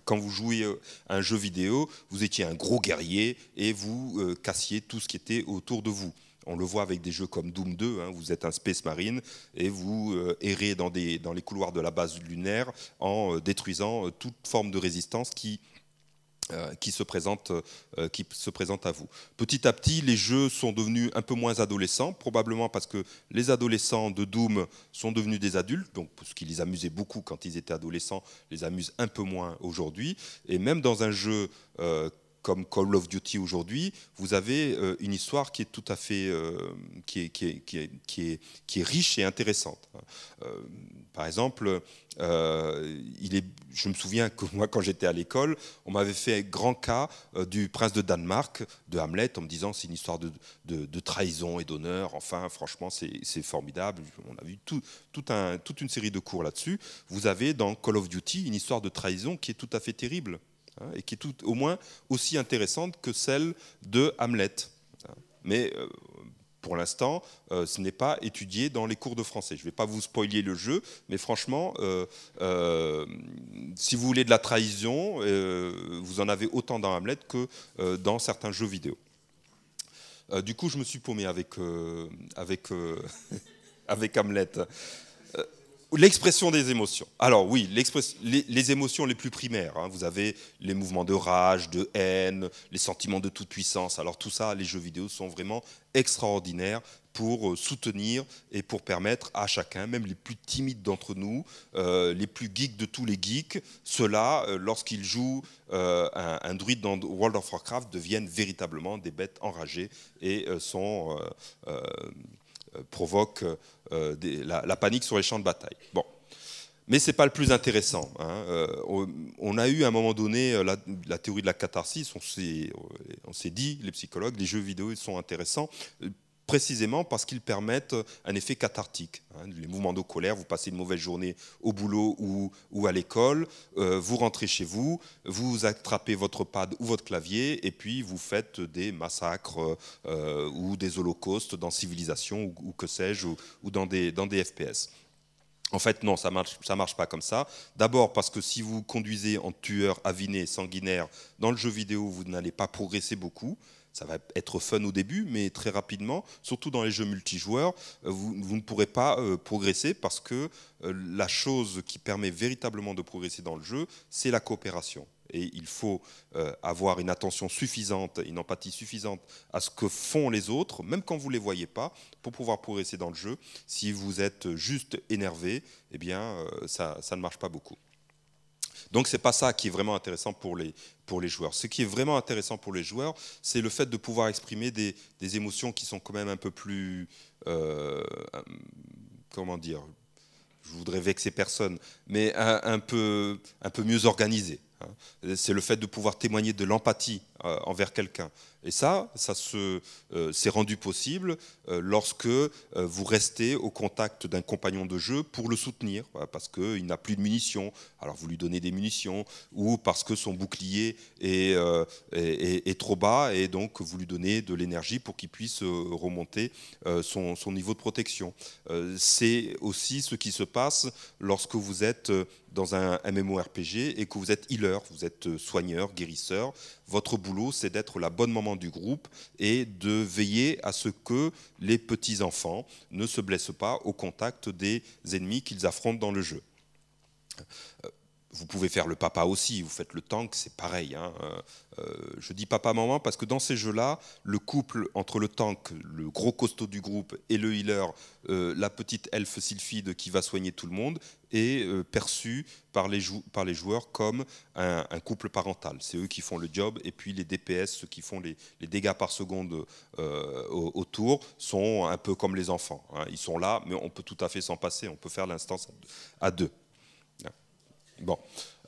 quand vous jouiez un jeu vidéo, vous étiez un gros guerrier et vous cassiez tout ce qui était autour de vous. On le voit avec des jeux comme Doom 2, hein, vous êtes un Space Marine et vous errez dans, les couloirs de la base lunaire en détruisant toute forme de résistance qui euh, qui se, présente, euh, qui se présente à vous. Petit à petit, les jeux sont devenus un peu moins adolescents, probablement parce que les adolescents de Doom sont devenus des adultes, donc ce qui les amusait beaucoup quand ils étaient adolescents les amuse un peu moins aujourd'hui. Et même dans un jeu euh, comme Call of Duty aujourd'hui, vous avez euh, une histoire qui est tout à fait euh, qui est, qui est, qui est, qui est, riche et intéressante. Euh, par exemple, il est, je me souviens que moi, quand j'étais à l'école, on m'avait fait grand cas du prince de Danemark, de Hamlet, en me disant c'est une histoire de, de, de trahison et d'honneur. Enfin, franchement, c'est formidable. On a vu tout, tout un, toute une série de cours là-dessus. Vous avez dans Call of Duty une histoire de trahison qui est tout à fait terrible. Hein, et qui est tout au moins aussi intéressante que celle de Hamlet. Hein. Mais euh, pour l'instant, euh, ce n'est pas étudié dans les cours de français. Je ne vais pas vous spoiler le jeu, mais franchement, euh, si vous voulez de la trahison, vous en avez autant dans Hamlet que dans certains jeux vidéo. du coup, je me suis paumé avec, <laughs> avec Hamlet. L'expression des émotions. Alors oui, les, émotions les plus primaires. Hein. vous avez les mouvements de rage, de haine, les sentiments de toute puissance. Alors tout ça, les jeux vidéo sont vraiment extraordinaires pour euh, soutenir et pour permettre à chacun, même les plus timides d'entre nous, euh, les plus geeks de tous les geeks, ceux-là, euh, lorsqu'ils jouent un, un, druide dans World of Warcraft, deviennent véritablement des bêtes enragées et sont euh, provoque euh, la, panique sur les champs de bataille. Bon. Mais ce n'est pas le plus intéressant. Hein. Euh, on a eu à un moment donné la, la théorie de la catharsis. On s'est dit, les psychologues, les jeux vidéo sont intéressants précisément parce qu'ils permettent un effet cathartique. Hein. Les mouvements d'eau colère, vous passez une mauvaise journée au boulot ou, à l'école, euh, vous rentrez chez vous, vous attrapez votre pad ou votre clavier, et puis vous faites des massacres euh, ou des holocaustes dans Civilisation ou, que sais-je, ou, dans, des, dans des FPS. En fait, non, ça ne marche, ça marche pas comme ça. D'abord parce que si vous conduisez en tueur aviné, sanguinaire, dans le jeu vidéo, vous n'allez pas progresser beaucoup ça va être fun au début, mais très rapidement, surtout dans les jeux multijoueurs, euh, vous, ne pourrez pas euh, progresser parce que euh, la chose qui permet véritablement de progresser dans le jeu, c'est la coopération. Et il faut avoir une attention suffisante, une empathie suffisante à ce que font les autres, même quand vous ne les voyez pas, pour pouvoir progresser dans le jeu. Si vous êtes juste énervé, eh bien, ça ne marche pas beaucoup. Donc ce n'est pas ça qui est vraiment intéressant pour les, pour les joueurs. Ce qui est vraiment intéressant pour les joueurs, c'est le fait de pouvoir exprimer des, des, émotions qui sont quand même un peu plus... Euh, comment dire Je voudrais vexer personne, mais un, peu, un peu mieux organisées. Hein. C'est le fait de pouvoir témoigner de l'empathie euh, envers quelqu'un, et ça, ça euh, s'est rendu possible euh, lorsque euh, vous restez au contact d'un compagnon de jeu pour le soutenir, parce qu'il n'a plus de munitions, alors vous lui donnez des munitions, ou parce que son bouclier est, est, trop bas, et donc vous lui donnez de l'énergie pour qu'il puisse remonter son, son, niveau de protection. C'est aussi ce qui se passe lorsque vous êtes dans un MMORPG et que vous êtes healer, vous êtes soigneur, guérisseur. Votre boulot, c'est d'être la bonne moment du groupe et de veiller à ce que les petits-enfants ne se blessent pas au contact des ennemis qu'ils affrontent dans le jeu. Euh, vous pouvez faire le papa aussi, vous faites le tank, c'est pareil. Hein. Euh, euh, je dis papa-maman parce que dans ces jeux-là, le couple entre le tank, le gros costaud du groupe, et le healer, la petite elfe sylphide qui va soigner tout le monde, est euh, perçu par les, par les joueurs comme un, couple parental. C'est eux qui font le job et puis les DPS, ceux qui font les, dégâts par seconde euh, autour, sont un peu comme les enfants. Hein. Ils sont là, mais on peut tout à fait s'en passer. On peut faire l'instance à deux. Bon.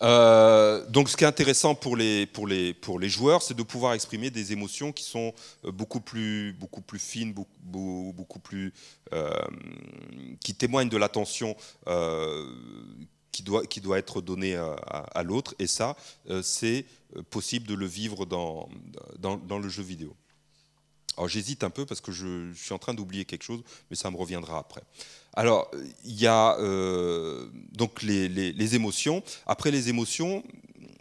Euh, donc ce qui est intéressant pour les, pour les, pour les joueurs, c'est de pouvoir exprimer des émotions qui sont euh, beaucoup plus, beaucoup plus fines, beaucoup, plus... Euh, qui témoignent de l'attention euh, qui, doit, qui doit être donnée à, l'autre. Et ça, c'est possible de le vivre dans, dans, le jeu vidéo. Alors j'hésite un peu parce que je, suis en train d'oublier quelque chose, mais ça me reviendra après. Alors il y a donc les, les, les, émotions. Après les émotions,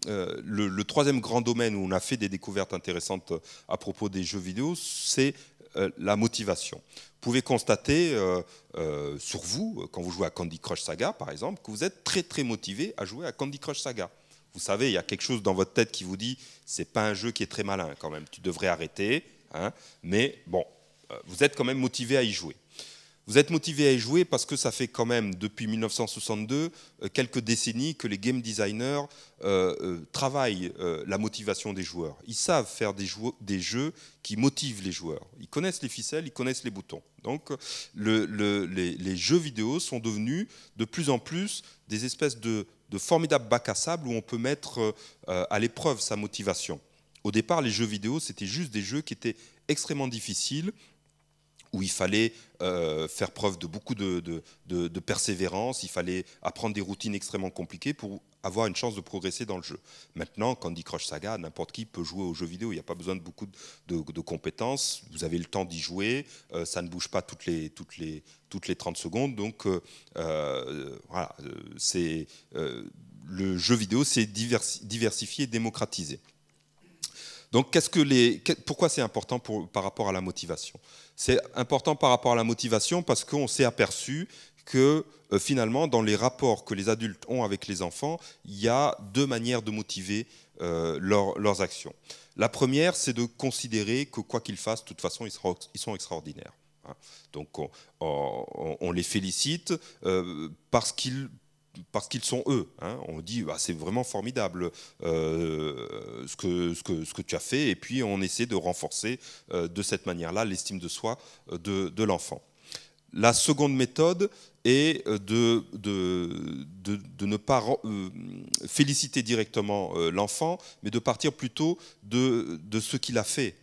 euh, le, troisième grand domaine où on a fait des découvertes intéressantes euh, à propos des jeux vidéo, c'est euh, la motivation. Vous pouvez constater sur vous, quand vous jouez à Candy Crush Saga par exemple, que vous êtes très très motivé à jouer à Candy Crush Saga. Vous savez, il y a quelque chose dans votre tête qui vous dit c'est pas un jeu qui est très malin quand même, tu devrais arrêter, hein. mais bon, vous êtes quand même motivé à y jouer. Vous êtes motivé à y jouer parce que ça fait quand même, depuis 1962, euh, quelques décennies que les game designers euh, euh, travaillent la motivation des joueurs. Ils savent faire des, jeux qui motivent les joueurs. Ils connaissent les ficelles, ils connaissent les boutons. Donc les, jeux vidéo sont devenus de plus en plus des espèces de, de formidables bacs à sable où on peut mettre à l'épreuve sa motivation. Au départ, les jeux vidéo, c'était juste des jeux qui étaient extrêmement difficiles où il fallait euh, faire preuve de beaucoup de, persévérance, il fallait apprendre des routines extrêmement compliquées pour avoir une chance de progresser dans le jeu. Maintenant, Candy Crush Saga, n'importe qui peut jouer aux jeux vidéo, il n'y a pas besoin de beaucoup de, compétences, vous avez le temps d'y jouer, euh, ça ne bouge pas toutes les, toutes toutes les 30 secondes, donc euh, voilà, le jeu vidéo s'est diversifié et démocratisé. Donc, pourquoi c'est important par rapport à la motivation c'est important par rapport à la motivation parce qu'on s'est aperçu que euh, finalement, dans les rapports que les adultes ont avec les enfants, il y a deux manières de motiver euh, leurs actions. La première, c'est de considérer que quoi qu'ils fassent, de toute façon, ils, ils sont extraordinaires. Hein. Donc on, les félicite euh, parce qu'ils parce qu'ils sont eux. Hein. On dit bah, c'est vraiment formidable euh, ce, que, ce, que, ce, que, tu as fait, et puis on essaie de renforcer euh, de cette manière-là l'estime de soi euh, de, de l'enfant. La seconde méthode est de, de, de, ne pas féliciter directement l'enfant, mais de partir plutôt de, ce qu'il a fait,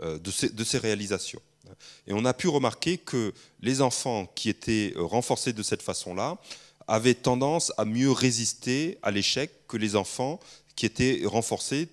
de, ses, réalisations. Et on a pu remarquer que les enfants qui étaient renforcés de cette façon-là avaient tendance à mieux résister à l'échec que les enfants qui étaient renforcés,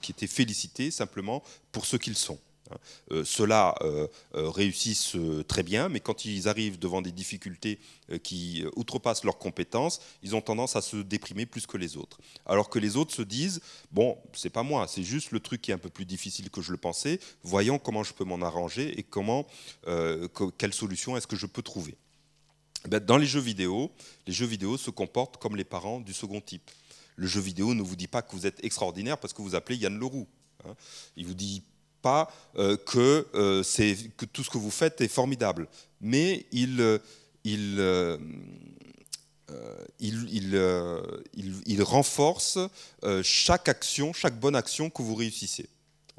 qui étaient félicités simplement pour ce qu'ils sont. Hein. Euh, ceux-là euh, euh, réussissent très bien, mais quand ils arrivent devant des difficultés qui outrepassent leurs compétences, ils ont tendance à se déprimer plus que les autres. Alors que les autres se disent bon, c'est pas moi, c'est juste le truc qui est un peu plus difficile que je le pensais. Voyons comment je peux m'en arranger et comment, quelle solution est-ce que je peux trouver. Eh ben, dans les jeux vidéo, les jeux vidéo se comportent comme les parents du second type. Le jeu vidéo ne vous dit pas que vous êtes extraordinaire parce que vous appelez Yann Leroux. Hein. Il vous dit pas euh, que, euh, que tout ce que vous faites est formidable. Mais il, euh, il, il, il, renforce chaque action, chaque bonne action que vous réussissez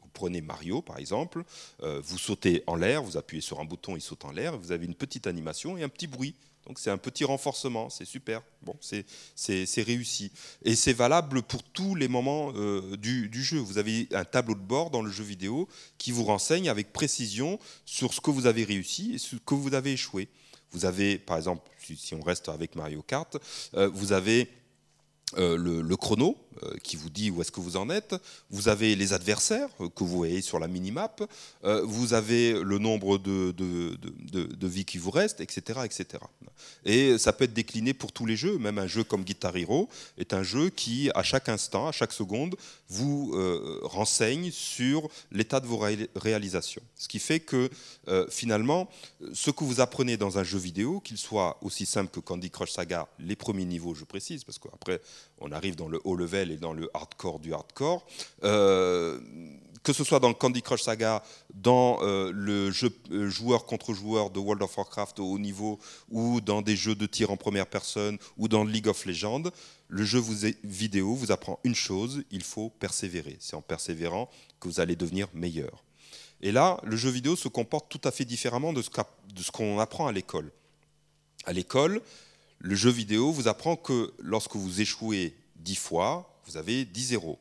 Vous prenez Mario par exemple, vous sautez en l'air, vous appuyez sur un bouton, il saute en l'air, vous avez une petite animation et un petit bruit donc c'est un petit renforcement, c'est super, bon, c'est réussi. Et c'est valable pour tous les moments euh, du, jeu. Vous avez un tableau de bord dans le jeu vidéo qui vous renseigne avec précision sur ce que vous avez réussi et ce que vous avez échoué. Vous avez, par exemple, si, on reste avec Mario Kart, euh, vous avez euh, le chrono, euh, qui vous dit où est-ce que vous en êtes, vous avez les adversaires euh, que vous voyez sur la minimap, euh, vous avez le nombre de, de, de, vies qui vous restent, etc., etc. Et ça peut être décliné pour tous les jeux, même un jeu comme Guitar Hero est un jeu qui, à chaque instant, à chaque seconde, vous renseigne sur l'état de vos réalisations. Ce qui fait que, finalement, ce que vous apprenez dans un jeu vidéo, qu'il soit aussi simple que Candy Crush Saga, les premiers niveaux, je précise, parce qu'après, on arrive dans le haut level, et dans le hardcore du hardcore. Euh, que ce soit dans le Candy Crush Saga, dans euh, le jeu euh, joueur contre joueur de World of Warcraft au haut niveau, ou dans des jeux de tir en première personne, ou dans League of Legends, le jeu vidéo vous apprend une chose, il faut persévérer. C'est en persévérant que vous allez devenir meilleur. Et là, le jeu vidéo se comporte tout à fait différemment de ce qu'on apprend à l'école. À l'école, le jeu vidéo vous apprend que lorsque vous échouez dix fois, vous avez 10 zéros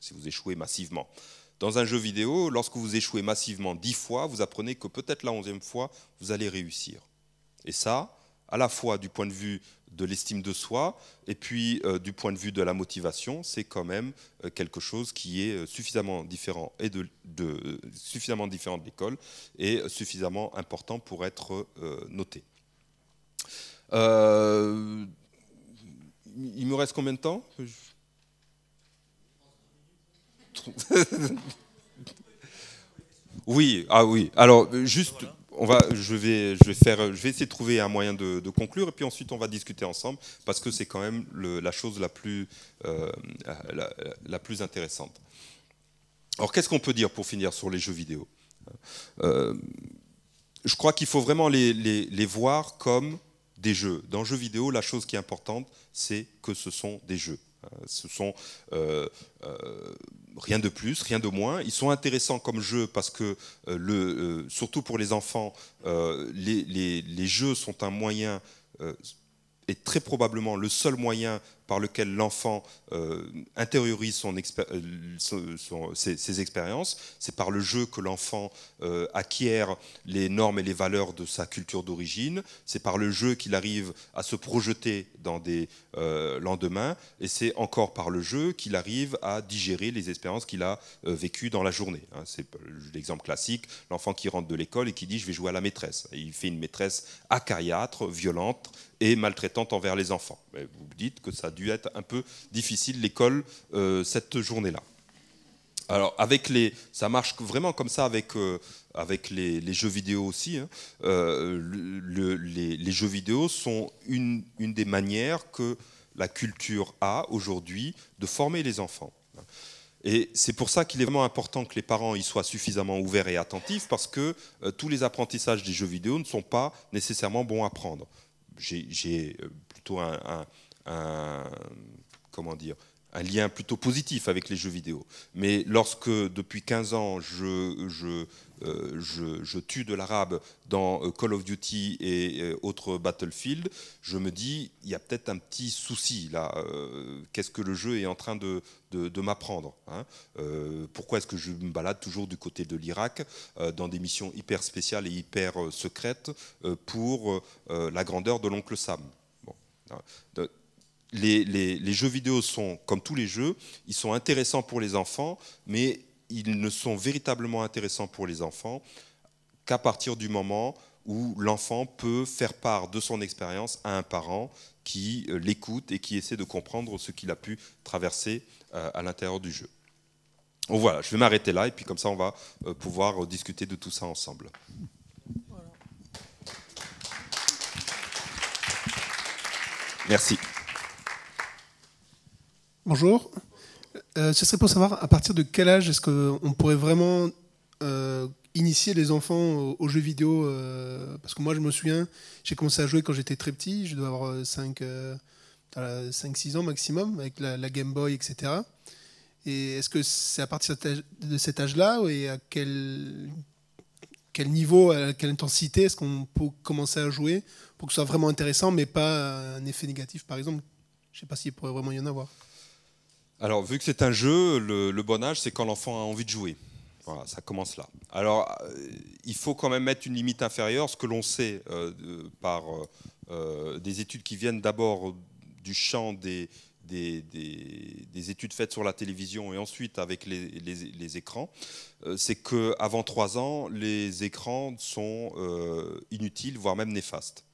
si vous échouez massivement. Dans un jeu vidéo, lorsque vous échouez massivement 10 fois, vous apprenez que peut-être la 11e fois, vous allez réussir. Et ça, à la fois du point de vue de l'estime de soi et puis euh, du point de vue de la motivation, c'est quand même euh, quelque chose qui est euh, suffisamment différent et de, suffisamment différent de l'école et suffisamment important pour être noté. il me reste combien de temps oui, ah oui. Alors, juste, on va, je, vais, je, vais faire, je vais essayer de trouver un moyen de, conclure, et puis ensuite, on va discuter ensemble, parce que c'est quand même la chose la plus, euh, la, plus intéressante. Alors, qu'est-ce qu'on peut dire pour finir sur les jeux vidéo euh, Je crois qu'il faut vraiment les, les voir comme des jeux. Dans jeux vidéo, la chose qui est importante, c'est que ce sont des jeux. Euh, ce sont euh, euh, rien de plus, rien de moins. Ils sont intéressants comme jeux parce que, surtout pour les enfants, les, jeux sont un moyen, et très probablement le seul moyen par lequel l'enfant euh, intériorise son euh, ses, expériences, c'est par le jeu que l'enfant euh, acquiert les normes et les valeurs de sa culture d'origine, c'est par le jeu qu'il arrive à se projeter dans des lendemains, et c'est encore par le jeu qu'il arrive à digérer les expériences qu'il a vécues dans la journée. Hein. c'est l'exemple classique, l'enfant qui rentre de l'école et qui dit je vais jouer à la maîtresse. il fait une maîtresse acariâtre, violente et maltraitante envers les enfants. Mais vous dites que ça dû être un peu difficile l'école euh, cette journée-là. Alors avec les, ça marche vraiment comme ça avec euh, avec les, jeux vidéo aussi. Hein. Euh, les, jeux vidéo sont une, une des manières que la culture a aujourd'hui de former les enfants. Et c'est pour ça qu'il est vraiment important que les parents y soient suffisamment ouverts et attentifs parce que tous les apprentissages des jeux vidéo ne sont pas nécessairement bons à prendre. J'ai plutôt un un, comment dire, un lien plutôt positif avec les jeux vidéo. Mais lorsque, depuis 15 ans, je, je, euh, je, je tue de l'arabe dans euh, Call of Duty et euh, autres Battlefield, je me dis, il y a peut-être un petit souci là. Qu'est-ce que le jeu est en train de, de, m'apprendre hein. Pourquoi est-ce que je me balade toujours du côté de l'Irak dans des missions hyper spéciales et hyper secrètes pour la grandeur de l'oncle Sam bon. Hein, les, jeux vidéo sont, comme tous les jeux, ils sont intéressants pour les enfants, mais ils ne sont véritablement intéressants pour les enfants qu'à partir du moment où l'enfant peut faire part de son expérience à un parent qui euh, l'écoute et qui essaie de comprendre ce qu'il a pu traverser euh, à l'intérieur du jeu. Donc voilà, je vais m'arrêter là et puis comme ça on va euh, pouvoir discuter de tout ça ensemble. Merci. Bonjour. Euh, ce serait pour savoir à partir de quel âge est-ce qu'on pourrait vraiment euh, initier les enfants aux, jeux vidéo euh, Parce que moi, je me souviens, j'ai commencé à jouer quand j'étais très petit, je dois avoir 5, 5 6 ans maximum, avec la, Game Boy, etc. Et est-ce que c'est à partir de cet âge-là et à quel, quel niveau, à quelle intensité est-ce qu'on peut commencer à jouer pour que ce soit vraiment intéressant, mais pas un effet négatif, par exemple Je ne sais pas s'il pourrait vraiment y en avoir. Alors, vu que c'est un jeu, le, bon âge, c'est quand l'enfant a envie de jouer. Voilà, ça commence là. Alors, euh, il faut quand même mettre une limite inférieure, ce que l'on sait euh, par euh, des études qui viennent d'abord du champ des, études faites sur la télévision et ensuite avec les, écrans, c'est qu'avant 3 ans, les écrans sont inutiles, voire même néfastes.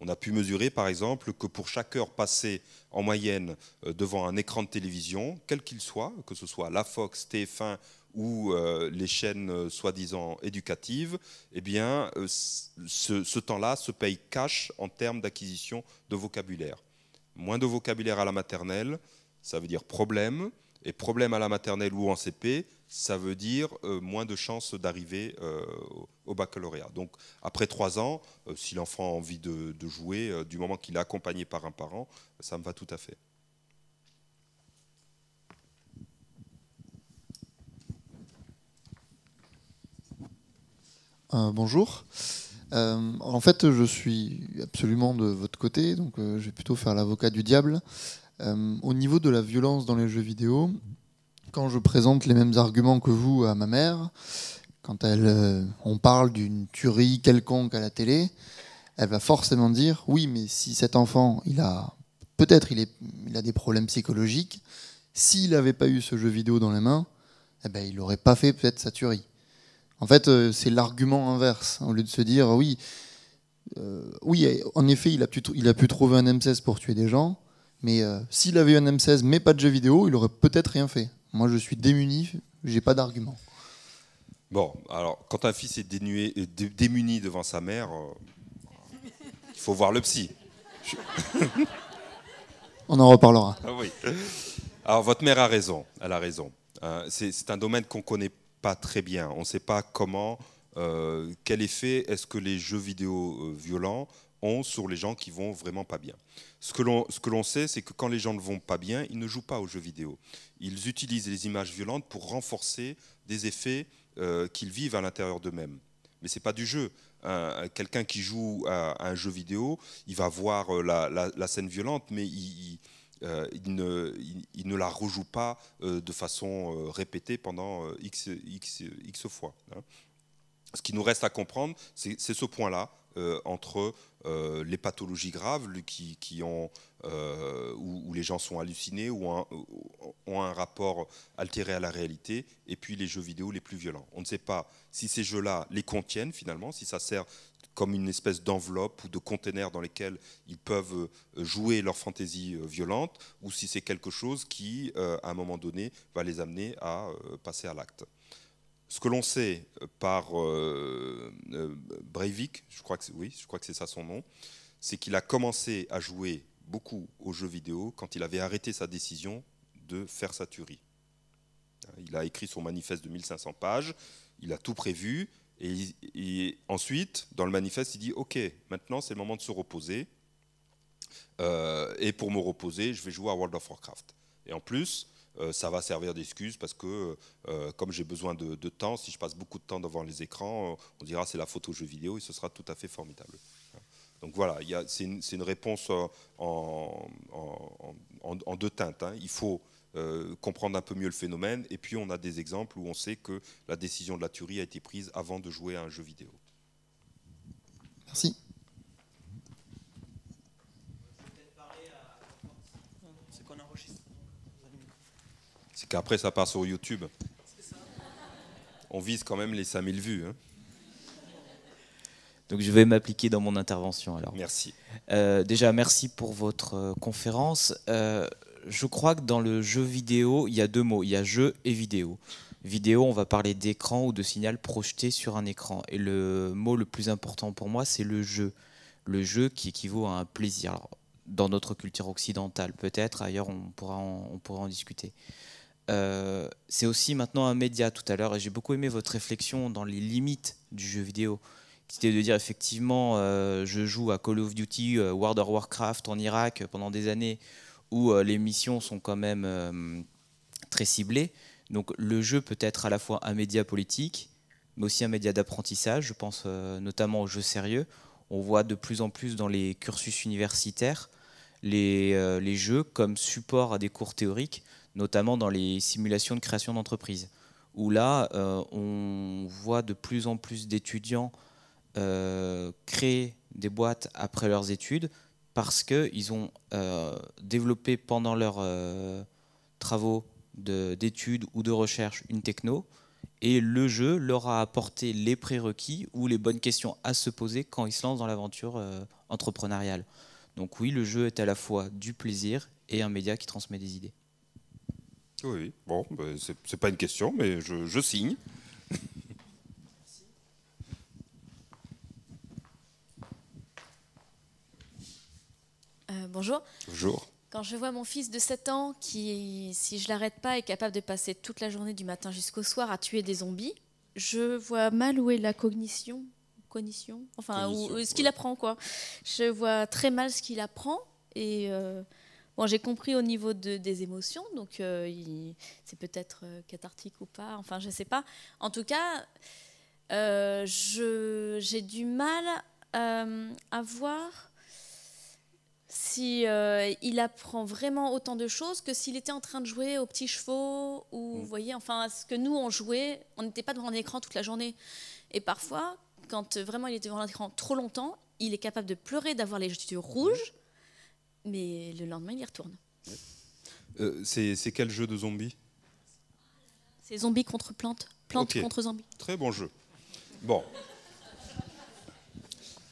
On a pu mesurer, par exemple, que pour chaque heure passée en moyenne euh, devant un écran de télévision, quel qu'il soit, que ce soit la Fox, TF1 ou euh, les chaînes euh, soi-disant éducatives, eh bien, ce, ce temps-là se paye cash en termes d'acquisition de vocabulaire. Moins de vocabulaire à la maternelle, ça veut dire problème, et problème à la maternelle ou en CP, ça veut dire euh, moins de chances d'arriver euh, au baccalauréat. Donc après trois ans, euh, si l'enfant a envie de, de jouer, du moment qu'il est accompagné par un parent, ça me va tout à fait. bonjour. en fait, je suis absolument de votre côté, donc je vais plutôt faire l'avocat du diable. Euh, au niveau de la violence dans les jeux vidéo, quand je présente les mêmes arguments que vous à ma mère, quand elle, euh, on parle d'une tuerie quelconque à la télé, elle va forcément dire oui, mais si cet enfant, il a peut-être il, il, a des problèmes psychologiques, s'il n'avait pas eu ce jeu vidéo dans les mains, eh ben, il n'aurait pas fait peut-être sa tuerie. En fait, euh, c'est l'argument inverse. Au lieu de se dire oui, oui, en effet, il a, pu, il a pu trouver un M16 pour tuer des gens, mais euh, s'il avait un M16 mais pas de jeux vidéo, il aurait peut-être rien fait. Moi, je suis démuni, j'ai pas d'argument. Bon, alors, quand un fils est euh, démuni devant sa mère, euh, il faut voir le psy. <laughs> On en reparlera. Ah oui. Alors, votre mère a raison. Elle a raison. c'est un domaine qu'on ne connaît pas très bien. On ne sait pas comment, quel effet est-ce que les jeux vidéo violents ont sur les gens qui vont vraiment pas bien. Ce que l'on sait, c'est que quand les gens ne vont pas bien, ils ne jouent pas aux jeux vidéo. Ils utilisent les images violentes pour renforcer des effets euh, qu'ils vivent à l'intérieur d'eux-mêmes. Mais ce n'est pas du jeu. Quelqu'un qui joue à un jeu vidéo, il va voir euh, la, scène violente, mais il, euh, ne, il, ne, la rejoue pas de façon répétée pendant x, x, x, fois. Hein. Ce qui nous reste à comprendre, c'est ce point-là entre euh, les pathologies graves qui, qui ont, euh, où, les gens sont hallucinés ou ont, un rapport altéré à la réalité, et puis les jeux vidéo les plus violents. On ne sait pas si ces jeux-là les contiennent finalement, si ça sert comme une espèce d'enveloppe ou de container dans lesquels ils peuvent euh, jouer leur fantaisie violente, ou si c'est quelque chose qui, à un moment donné, va les amener à passer à l'acte ce que l'on sait par euh, euh, Breivik, je crois que c'est ça son nom, c'est qu'il a commencé à jouer beaucoup aux jeux vidéo quand il avait arrêté sa décision de faire sa tuerie. Il a écrit son manifeste de 1500 pages, il a tout prévu, et, ensuite, dans le manifeste, il dit, OK, maintenant c'est le moment de se reposer, euh, et pour me reposer, je vais jouer à World of Warcraft. Et en plus, euh, ça va servir d'excuse parce que euh, comme j'ai besoin de, temps, si je passe beaucoup de temps devant les écrans, euh, on dira c'est la photo jeu vidéo et ce sera tout à fait formidable. Donc voilà, c'est une, réponse en, deux teintes. Hein. Il faut comprendre un peu mieux le phénomène, et puis on a des exemples où on sait que la décision de la tuerie a été prise avant de jouer à un jeu vidéo. Merci. c'est qu'après ça passe au YouTube. On vise quand même les 5000 vues. Hein. Donc je vais m'appliquer dans mon intervention alors. Merci. Euh, déjà, merci pour votre euh, conférence. Euh, je crois que dans le jeu vidéo, il y a deux mots, il y a jeu et vidéo. Vidéo, on va parler d'écran ou de signal projeté sur un écran. Et le mot le plus important pour moi, c'est le jeu. Le jeu qui équivaut à un plaisir. dans notre culture occidentale, peut-être, ailleurs, on pourra on pourra en discuter. Euh, c'est aussi maintenant un média tout à l'heure, et j'ai beaucoup aimé votre réflexion dans les limites du jeu vidéo. était de dire effectivement, euh, je joue à Call of Duty, euh, World of Warcraft en Irak pendant des années, où les missions sont quand même très ciblées. Donc le jeu peut être à la fois un média politique, mais aussi un média d'apprentissage. Je pense notamment aux jeux sérieux. On voit de plus en plus dans les cursus universitaires les jeux comme support à des cours théoriques notamment dans les simulations de création d'entreprise, où là, euh, on voit de plus en plus d'étudiants euh, créer des boîtes après leurs études parce qu'ils ont euh, développé pendant leurs travaux d'études ou de recherche une techno, et le jeu leur a apporté les prérequis ou les bonnes questions à se poser quand ils se lancent dans l'aventure entrepreneuriale. Donc oui, le jeu est à la fois du plaisir et un média qui transmet des idées. Oui, bon, ben, c'est ce n'est pas une question, mais je, signe. Euh, bonjour. Bonjour. Quand je vois mon fils de 7 ans qui, si je l'arrête pas, est capable de passer toute la journée du matin jusqu'au soir à tuer des zombies, je vois mal où est la cognition, cognition, enfin, où, ce qu'il apprend quoi. Je vois très mal ce qu'il apprend et euh, Bon, j'ai compris au niveau des émotions, donc euh, c'est peut-être euh, cathartique ou pas, enfin je ne sais pas. En tout cas, euh, j'ai du mal à voir si il apprend vraiment autant de choses que s'il était en train de jouer aux petits chevaux ou, mm. vous voyez, enfin, ce que nous on jouait, on n'était pas devant un écran toute la journée. Et parfois, quand vraiment il était devant l'écran trop longtemps, il est capable de pleurer, d'avoir les yeux rouges mais le lendemain, il y retourne. Euh, c'est quel jeu de zombies C'est zombies contre plantes. Plantes contre zombies. Très bon jeu. Bon.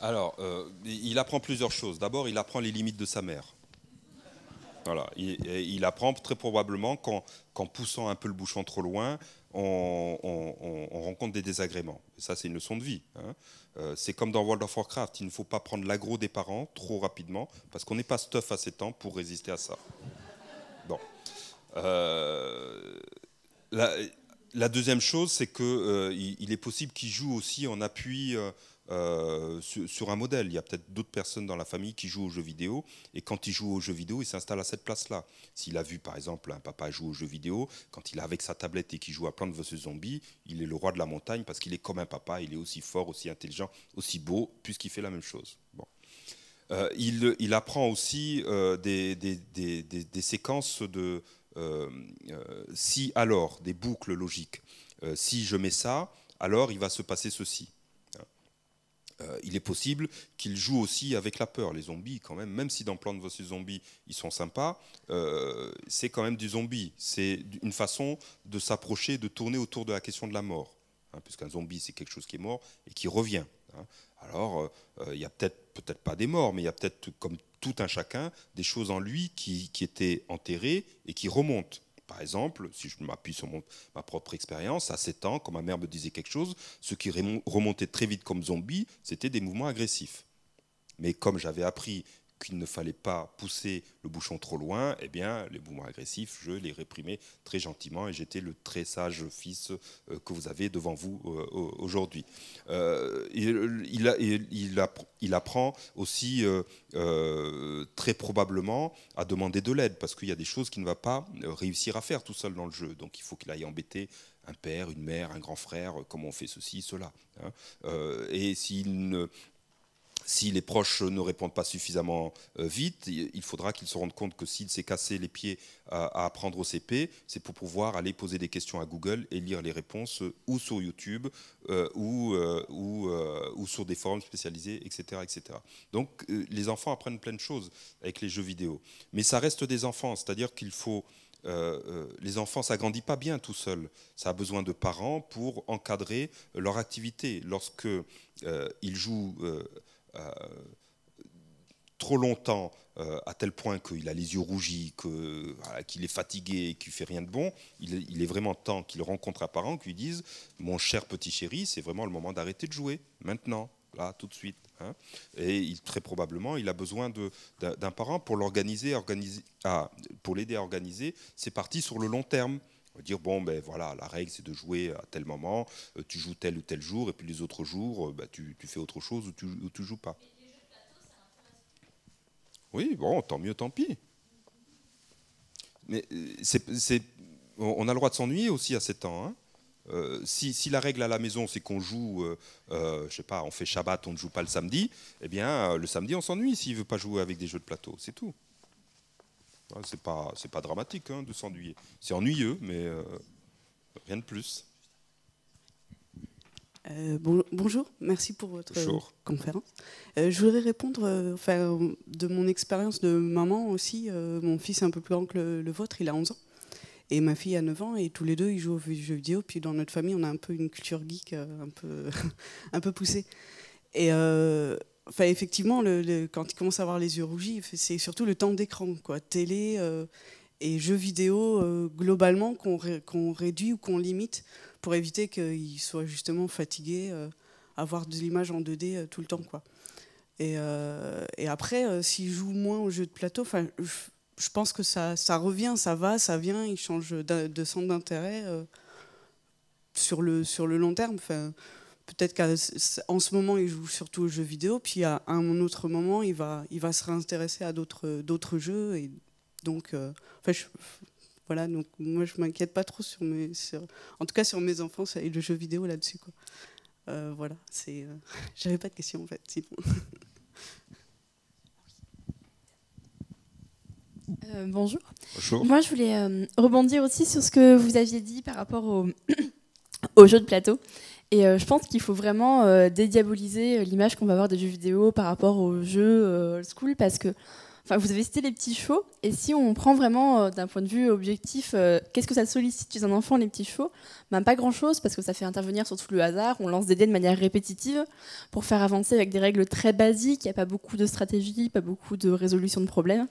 Alors, euh, il apprend plusieurs choses. D'abord, il apprend les limites de sa mère. Voilà. Il, il apprend très probablement qu'en poussant un peu le bouchon trop loin, on, rencontre des désagréments. ça, c'est une leçon de vie. Hein. Euh, c'est comme dans World of Warcraft, il ne faut pas prendre l'agro des parents trop rapidement, parce qu'on n'est pas stuff à ces temps pour résister à ça. Bon. Euh, la, deuxième chose, c'est qu'il euh, il est possible qu'il joue aussi en appui euh, sur, un modèle. Il y a peut-être d'autres personnes dans la famille qui jouent aux jeux vidéo, et quand ils jouent aux jeux vidéo, ils s'installent à cette place-là. S'il a vu, par exemple, un papa jouer aux jeux vidéo, quand il est avec sa tablette et qu'il joue à de vs Zombies, il est le roi de la montagne parce qu'il est comme un papa, il est aussi fort, aussi intelligent, aussi beau, puisqu'il fait la même chose. Euh, il, apprend aussi euh, des, des, séquences de si alors, des boucles logiques. si je mets ça, alors il va se passer ceci. Euh, il est possible qu'il joue aussi avec la peur. Les zombies, quand même, même si dans de vs Zombies, ils sont sympas, euh, c'est quand même du zombie. C'est une façon de s'approcher, de tourner autour de la question de la mort. Hein, puisqu'un zombie, c'est quelque chose qui est mort et qui revient. Hein. Alors, euh, il y n'y a peut-être peut-être pas des morts, mais il y a peut-être, comme tout un chacun, des choses en lui qui, qui étaient enterrées et qui remontent. Par exemple, si je m'appuie sur ma propre expérience, à 7 ans, quand ma mère me disait quelque chose, ce qui remontait très vite comme zombie, c'était des mouvements agressifs. Mais comme j'avais appris qu'il ne fallait pas pousser le bouchon trop loin, eh bien, les mouvements agressifs, je les réprimais très gentiment et j'étais le très sage fils euh, que vous avez devant vous euh, aujourd'hui. Euh, il, apprend aussi très probablement à demander de l'aide parce qu'il y a des choses qu'il ne va pas réussir à faire tout seul dans le jeu. Donc, il faut qu'il aille embêter un père, une mère, un grand frère, comment on fait ceci, cela. Hein. et s'il ne si les proches ne répondent pas suffisamment euh, vite, il faudra qu'ils se rendent compte que s'il s'est cassé les pieds à apprendre au CP, c'est pour pouvoir aller poser des questions à Google et lire les réponses euh, ou sur YouTube euh, ou, ou, ou, sur des forums spécialisés, etc. etc. Donc les enfants apprennent plein de choses avec les jeux vidéo. Mais ça reste des enfants, c'est-à-dire qu'il faut... les enfants, ça grandit pas bien tout seul. Ça a besoin de parents pour encadrer leur activité. Lorsque ils jouent euh, trop longtemps, euh, à tel point qu'il a les yeux rougis, qu'il est fatigué, qu'il fait rien de bon, il, est vraiment temps qu'il rencontre un parent qui lui dise Mon cher petit chéri, c'est vraiment le moment d'arrêter de jouer, maintenant, là, tout de suite. Hein. Et il, très probablement, il a besoin d'un parent pour l'organiser, ah, pour l'aider à organiser ses parties sur le long terme. On dire, bon, ben voilà, la règle, c'est de jouer à tel moment, euh, tu joues tel ou tel jour, et puis les autres jours, euh, ben, tu, fais autre chose ou tu, ou joues pas. Oui, bon, tant mieux, tant pis. Mais euh, c'est on a le droit de s'ennuyer aussi à 7 ans hein. si, la règle à la maison, c'est qu'on joue, je ne je sais pas, on fait Shabbat, on ne joue pas le samedi, eh bien, le samedi, on s'ennuie s'il ne veut pas jouer avec des jeux de plateau, c'est tout. Ah, c'est pas, c'est pas dramatique hein, de s'ennuyer. C'est ennuyeux, mais euh, rien de plus. Euh, bonjour, merci pour votre euh, conférence. je voudrais répondre enfin, de mon expérience de maman aussi. mon fils est un peu plus grand que le, vôtre, il a 11 ans. Et ma fille a 9 ans, et tous les deux, ils jouent aux jeux vidéo. Puis dans notre famille, on a un peu une culture geek un peu, <laughs> un peu poussée. Et effectivement, le, quand ils commencent à avoir les yeux rougis, c'est surtout le temps d'écran, quoi. Télé euh, et jeux vidéo, euh, globalement, qu'on réduit ou qu'on limite pour éviter qu'ils soient justement fatigués euh, à voir de l'image en 2D tout le temps, quoi. Et, et après, s'ils jouent moins aux jeux de plateau, enfin, je pense que ça, ça, revient, ça va, ça vient, ils changent de, centre d'intérêt sur, le, sur le long terme. Enfin, peut-être qu'en ce moment, il joue surtout aux jeux vidéo, puis à un autre moment, il va, il va se réintéresser à d'autres jeux. Et donc, euh, je, voilà, donc moi, je m'inquiète pas trop sur mes. en tout cas, sur mes enfants et le jeu vidéo là-dessus. Quoi. Euh, voilà, c'est. Euh, <laughs> j'avais pas de questions, en fait, sinon. <laughs> bonjour. Bonjour. Moi, je voulais rebondir aussi sur ce que vous aviez dit par rapport au, <clears throat> au jeu de plateau. Et euh, je pense qu'il faut vraiment euh, dédiaboliser euh, l'image qu'on va avoir des jeux vidéo par rapport aux jeux old school parce que vous avez cité les petits chevaux et si on prend vraiment d'un point de vue objectif, qu'est-ce que ça sollicite chez un enfant les petits chevaux Même ben, Pas grand-chose parce que ça fait intervenir surtout le hasard, on lance des dés de manière répétitive pour faire avancer avec des règles très basiques, il n'y a pas beaucoup de stratégie, pas beaucoup de résolution de problèmes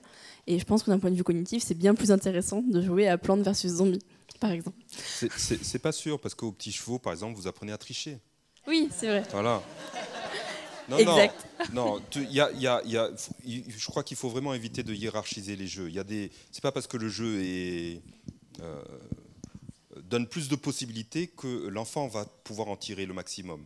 et je pense que d'un point de vue cognitif c'est bien plus intéressant de jouer à plantes versus zombies par exemple. C'est pas sûr, parce qu'aux petits chevaux, par exemple, vous apprenez à tricher. Oui, c'est vrai. Voilà. Non, exact. Non, y a, y a, y a, je crois qu'il faut vraiment éviter de hiérarchiser les jeux. Il y des, c'est pas parce que le jeu est euh, donne plus de possibilités que l'enfant va pouvoir en tirer le maximum.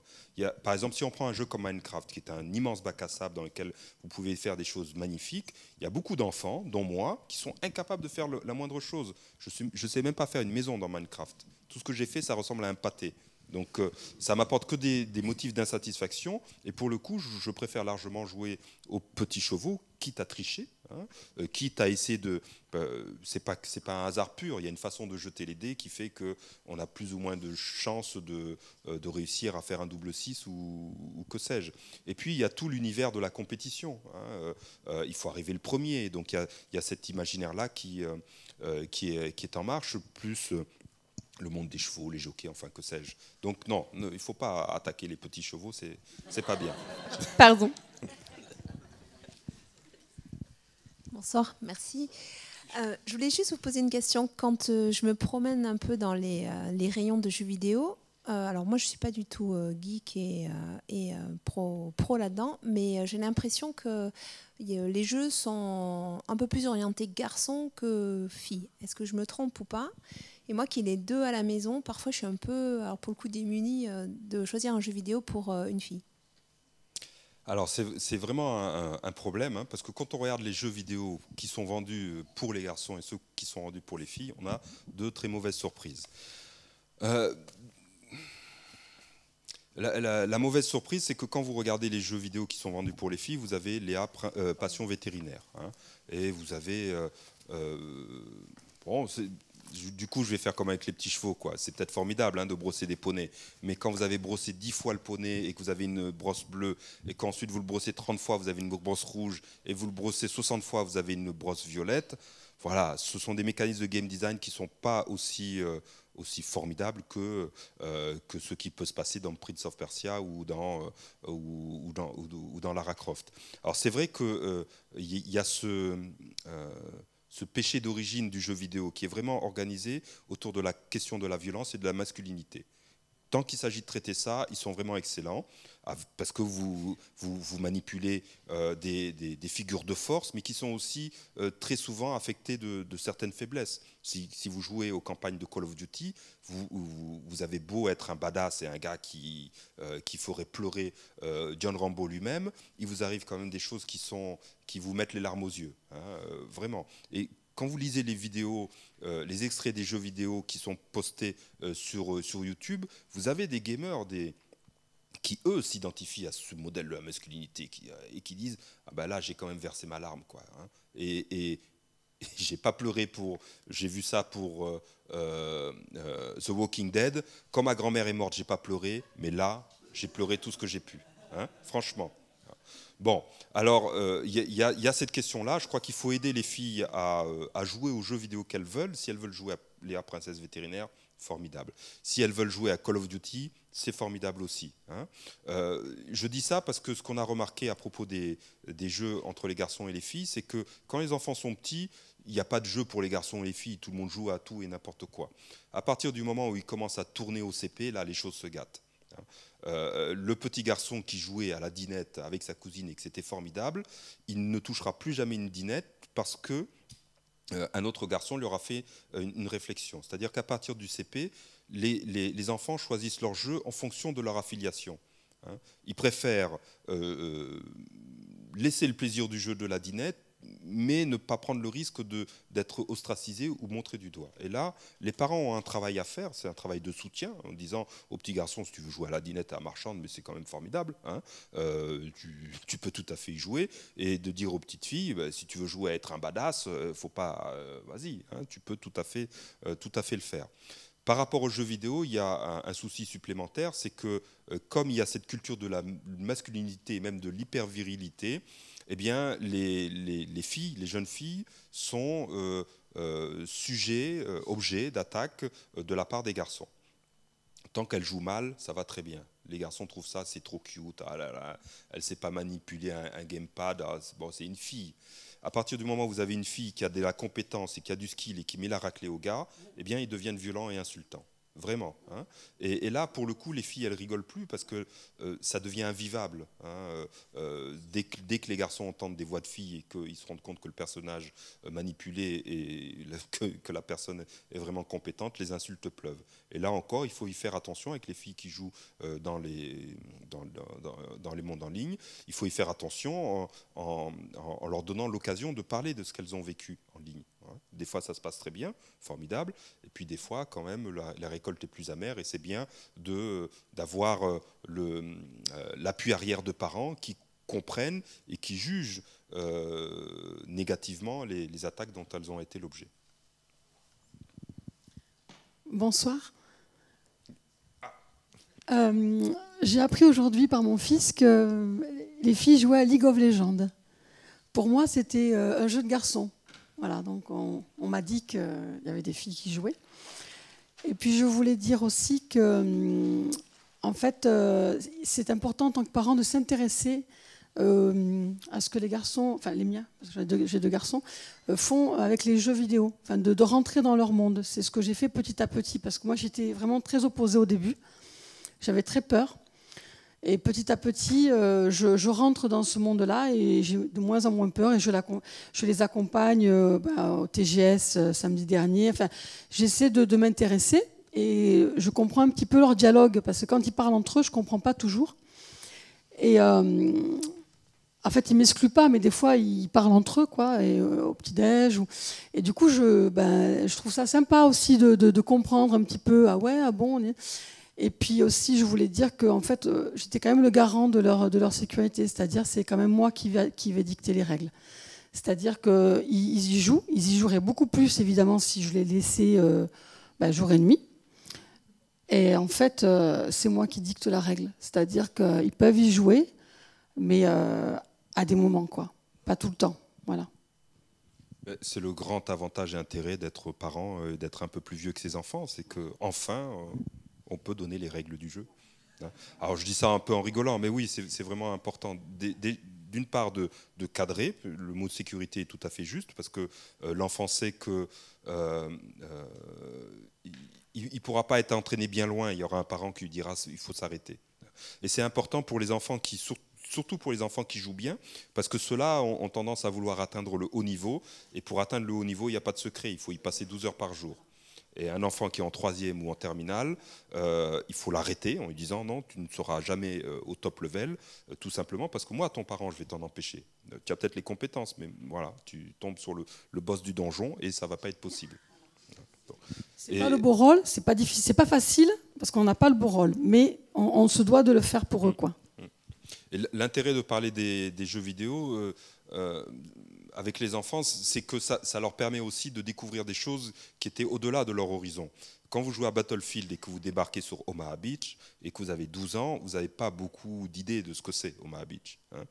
par exemple, si on prend un jeu comme Minecraft, qui est un immense bac à sable dans lequel vous pouvez faire des choses magnifiques, il y a beaucoup d'enfants, dont moi, qui sont incapables de faire la moindre chose. Je ne sais même pas faire une maison dans Minecraft. Tout ce que j'ai fait, ça ressemble à un pâté. Donc euh, ça m'apporte que des, motifs d'insatisfaction. Et pour le coup, je préfère largement jouer aux petits chevaux, quitte à tricher, Hein, euh, quitte à essayer de, euh, c'est pas c'est pas un hasard pur. Il y a une façon de jeter les dés qui fait que on a plus ou moins de chances de, euh, de réussir à faire un double 6 ou, que sais-je. Et puis il y a tout l'univers de la compétition. Hein, il faut arriver le premier. Donc il y a, il y a cet imaginaire là qui qui est, qui est en marche plus le monde des chevaux, les jockeys, enfin que sais-je. Donc non, il ne faut pas attaquer les petits chevaux, c'est pas bien. Pardon. Bonsoir, merci. Euh, je voulais juste vous poser une question. Quand euh, je me promène un peu dans les, euh, rayons de jeux vidéo, alors moi je ne suis pas du tout geek et, pro, pro là-dedans, mais j'ai l'impression que les jeux sont un peu plus orientés garçons que filles. Est-ce que je me trompe ou pas Et moi qui les deux à la maison, parfois je suis un peu, alors pour le coup, démunie de choisir un jeu vidéo pour une fille. Alors c'est vraiment un, problème, hein, parce que quand on regarde les jeux vidéo qui sont vendus euh, pour les garçons et ceux qui sont vendus pour les filles, on a deux très mauvaises surprises. Euh, la, mauvaise surprise, c'est que quand vous regardez les jeux vidéo qui sont vendus pour les filles, vous avez Léa euh, Passion Vétérinaire. Hein, et vous avez... bon, du coup, je vais faire comme avec les petits chevaux. quoi. C'est peut-être formidable hein, de brosser des poneys. Mais quand vous avez brossé 10 fois le poney et que vous avez une brosse bleue, et qu'ensuite vous le brossez 30 fois, vous avez une brosse rouge, et vous le brossez 60 fois, vous avez une brosse violette. Voilà, ce sont des mécanismes de game design qui ne sont pas aussi, euh, aussi formidables que, euh, que ce qui peut se passer dans Prince of Persia ou dans, euh, ou, dans, dans Lara Croft. Alors c'est vrai qu'il il y, a ce ce péché d'origine du jeu vidéo qui est vraiment organisé autour de la question de la violence et de la masculinité tant qu'il s'agit de traiter ça, ils sont vraiment excellents, ah, parce que vous, vous, manipulez euh, des, des, figures de force, mais qui sont aussi euh, très souvent affectées de, certaines faiblesses. Si, vous jouez aux campagnes de Call of Duty, vous, vous, avez beau être un badass et un gars qui, euh, qui ferait pleurer John Rambo lui-même, il vous arrive quand même des choses qui, sont, qui vous mettent les larmes aux yeux, hein, vraiment. Et quand vous lisez les vidéos, euh, les extraits des jeux vidéo qui sont postés euh, sur, euh, sur YouTube, vous avez des gamers, qui eux s'identifient à ce modèle de la masculinité qui, et qui disent ah ben là j'ai quand même versé ma larme quoi hein. et, <laughs> j'ai pas pleuré pour j'ai vu ça pour The Walking Dead quand ma grand-mère est morte j'ai pas pleuré mais là j'ai pleuré tout ce que j'ai pu hein, franchement Bon, alors il euh, y, a cette question-là. Je crois qu'il faut aider les filles euh, à, jouer aux jeux vidéo qu'elles veulent. Si elles veulent jouer à Léa Princesse Vétérinaire, formidable. Si elles veulent jouer à Call of Duty, c'est formidable aussi. Hein. Euh, je dis ça parce que ce qu'on a remarqué à propos des, jeux entre les garçons et les filles, c'est que quand les enfants sont petits, il n'y a pas de jeu pour les garçons et les filles, tout le monde joue à tout et n'importe quoi. À partir du moment où ils commencent à tourner au CP, là, les choses se gâtent. Hein. Euh, le petit garçon qui jouait à la dinette avec sa cousine et que c'était formidable, il ne touchera plus jamais une dinette parce que euh, un autre garçon lui aura fait euh, une, réflexion. C'est-à-dire qu'à partir du CP, les, enfants choisissent leur jeu en fonction de leur affiliation. Hein. Ils préfèrent laisser le plaisir du jeu de la dinette mais ne pas prendre le risque d'être ostracisé ou montré du doigt. Et là, les parents ont un travail à faire, c'est un travail de soutien, en disant au petit garçon, si tu veux jouer à la dinette, à marchande, mais c'est quand même formidable, hein, euh, tu, peux tout à fait y jouer, et de dire aux petites filles, bah, si tu veux jouer à être un badass, euh, faut pas, euh, vas-y, hein, tu peux tout à fait, tout à fait le faire. Par rapport aux jeux vidéo, il y a un, souci supplémentaire, c'est que comme il y a cette culture de la masculinité et même de l'hypervirilité, eh bien, les, filles, les jeunes filles, sont euh, euh, sujets, euh, objets d'attaques de la part des garçons. Tant qu'elles jouent mal, ça va très bien. Les garçons trouvent ça, c'est trop cute, ah elle ne sait pas manipuler un, gamepad, ah, bon, c'est une fille. À partir du moment où vous avez une fille qui a de la compétence et qui a du skill et qui met la raclée au gars, eh bien, ils deviennent violents et insultants vraiment. Hein. Et, là, pour le coup, les filles, elles rigolent plus parce que euh, ça devient invivable. Hein, euh, euh, dès, que, les garçons entendent des voix de filles et qu'ils se rendent compte que le personnage manipulé et que, la personne est vraiment compétente, les insultes pleuvent. Et là encore, il faut y faire attention avec les filles qui jouent dans, les, dans, les mondes en ligne. Il faut y faire attention en leur donnant l'occasion de parler de ce qu'elles ont vécu en ligne. Hein. Des fois, ça se passe très bien, formidable, et puis des fois, quand même, la, récolte est plus amère, et c'est bien d'avoir euh, euh, l'appui arrière de parents qui comprennent et qui jugent euh, négativement les, attaques dont elles ont été l'objet. Bonsoir. J'ai appris aujourd'hui par mon fils que les filles jouaient à League of Legends. Pour moi, c'était un jeu de garçon voilà, donc on, m'a dit qu'il euh, y avait des filles qui jouaient. Et puis je voulais dire aussi que, hum, en fait, euh, c'est important en tant que parent de s'intéresser euh, à ce que les garçons, enfin les miens, parce que j'ai deux, garçons, font avec les jeux vidéo, enfin de rentrer dans leur monde. C'est ce que j'ai fait petit à petit, parce que moi j'étais vraiment très opposée au début. J'avais très peur. Et petit à petit, euh, je, rentre dans ce monde-là et j'ai de moins en moins peur et je, je les accompagne euh, bah, au TGS euh, samedi dernier. Enfin, j'essaie de, m'intéresser et je comprends un petit peu leur dialogue parce que quand ils parlent entre eux, je ne comprends pas toujours. Et en fait, ils ne m'excluent pas, mais des fois, ils parlent entre eux, quoi, et, au petit-déj. Ou... Et du coup, je, ben, je trouve ça sympa aussi de, comprendre un petit peu. Ah ouais, ah bon. Et puis aussi, je voulais dire que en fait, euh, j'étais quand même le garant de leur, de leur sécurité, c'est-à-dire c'est quand même moi qui vais, qui vais dicter les règles. C'est-à-dire qu'ils y jouent, ils y joueraient beaucoup plus évidemment si je les laissais euh, bah, jour et nuit. Et en fait, euh, c'est moi qui dicte la règle. C'est-à-dire qu'ils peuvent y jouer, mais à des moments, quoi. Pas tout le temps. Voilà. C'est le grand avantage et intérêt d'être parent et d'être un peu plus vieux que ses enfants, c'est que enfin on peut donner les règles du jeu. Hein. Alors je dis ça un peu en rigolant, mais oui, c'est vraiment important. D'une part, de, cadrer, le mot de sécurité est tout à fait juste, parce que euh, l'enfant sait que euh, euh, il ne pourra pas être entraîné bien loin, il y aura un parent qui lui dira il faut s'arrêter. Et c'est important pour les enfants qui, surtout pour les enfants qui jouent bien, parce que ceux-là ont tendance à vouloir atteindre le haut niveau, et pour atteindre le haut niveau, il n'y a pas de secret, il faut y passer 12 heures par jour. Et un enfant qui est en troisième ou en terminale, euh, il faut l'arrêter en lui disant non, tu ne seras jamais euh, au top level, euh, tout simplement parce que moi, ton parent, je vais t'en empêcher. tu as peut-être les compétences, mais voilà, tu tombes sur le, boss du donjon et ça va pas être possible. C'est pas le beau rôle, c'est pas difficile, c'est pas facile parce qu'on n'a pas le beau rôle, mais on, se doit de le faire pour eux, mm. quoi. Mm. L'intérêt de parler des, jeux vidéo, avec les enfants, c'est que ça, leur permet aussi de découvrir des choses qui étaient au-delà de leur horizon. Quand vous jouez à Battlefield et que vous débarquez sur Omaha Beach et que vous avez 12 ans, vous n'avez pas beaucoup d'idées de ce que c'est Omaha Beach. Hein.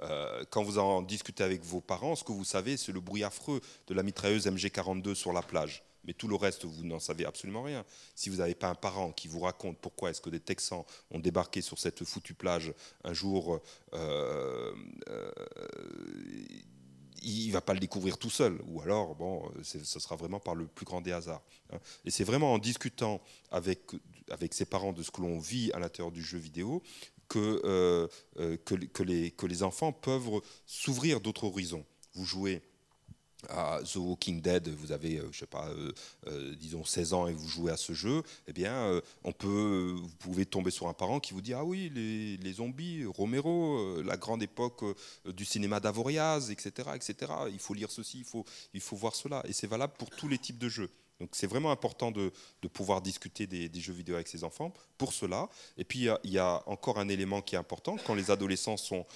Euh, quand vous en discutez avec vos parents, ce que vous savez, c'est le bruit affreux de la mitrailleuse MG42 sur la plage mais tout le reste, vous n'en savez absolument rien. Si vous n'avez pas un parent qui vous raconte pourquoi est-ce que des Texans ont débarqué sur cette foutue plage un jour, euh, euh, il ne va pas le découvrir tout seul, ou alors, bon, ce sera vraiment par le plus grand des hasards. Hein. Et c'est vraiment en discutant avec, avec ses parents de ce que l'on vit à l'intérieur du jeu vidéo que, euh, euh, que, les, que les enfants peuvent s'ouvrir d'autres horizons. Vous jouez à The Walking Dead, vous avez, euh, je sais pas, euh, euh, disons 16 ans et vous jouez à ce jeu, eh bien, on peut, vous pouvez tomber sur un parent qui vous dit ah oui, les, zombies, Romero, la grande époque du cinéma d'Avoriaz, etc., etc. Il faut lire ceci, il faut, il faut voir cela, et c'est valable pour tous les types de jeux. Donc c'est vraiment important de, pouvoir discuter des, jeux vidéo avec ses enfants pour cela. Et puis il y, a encore un élément qui est important quand les adolescents sont,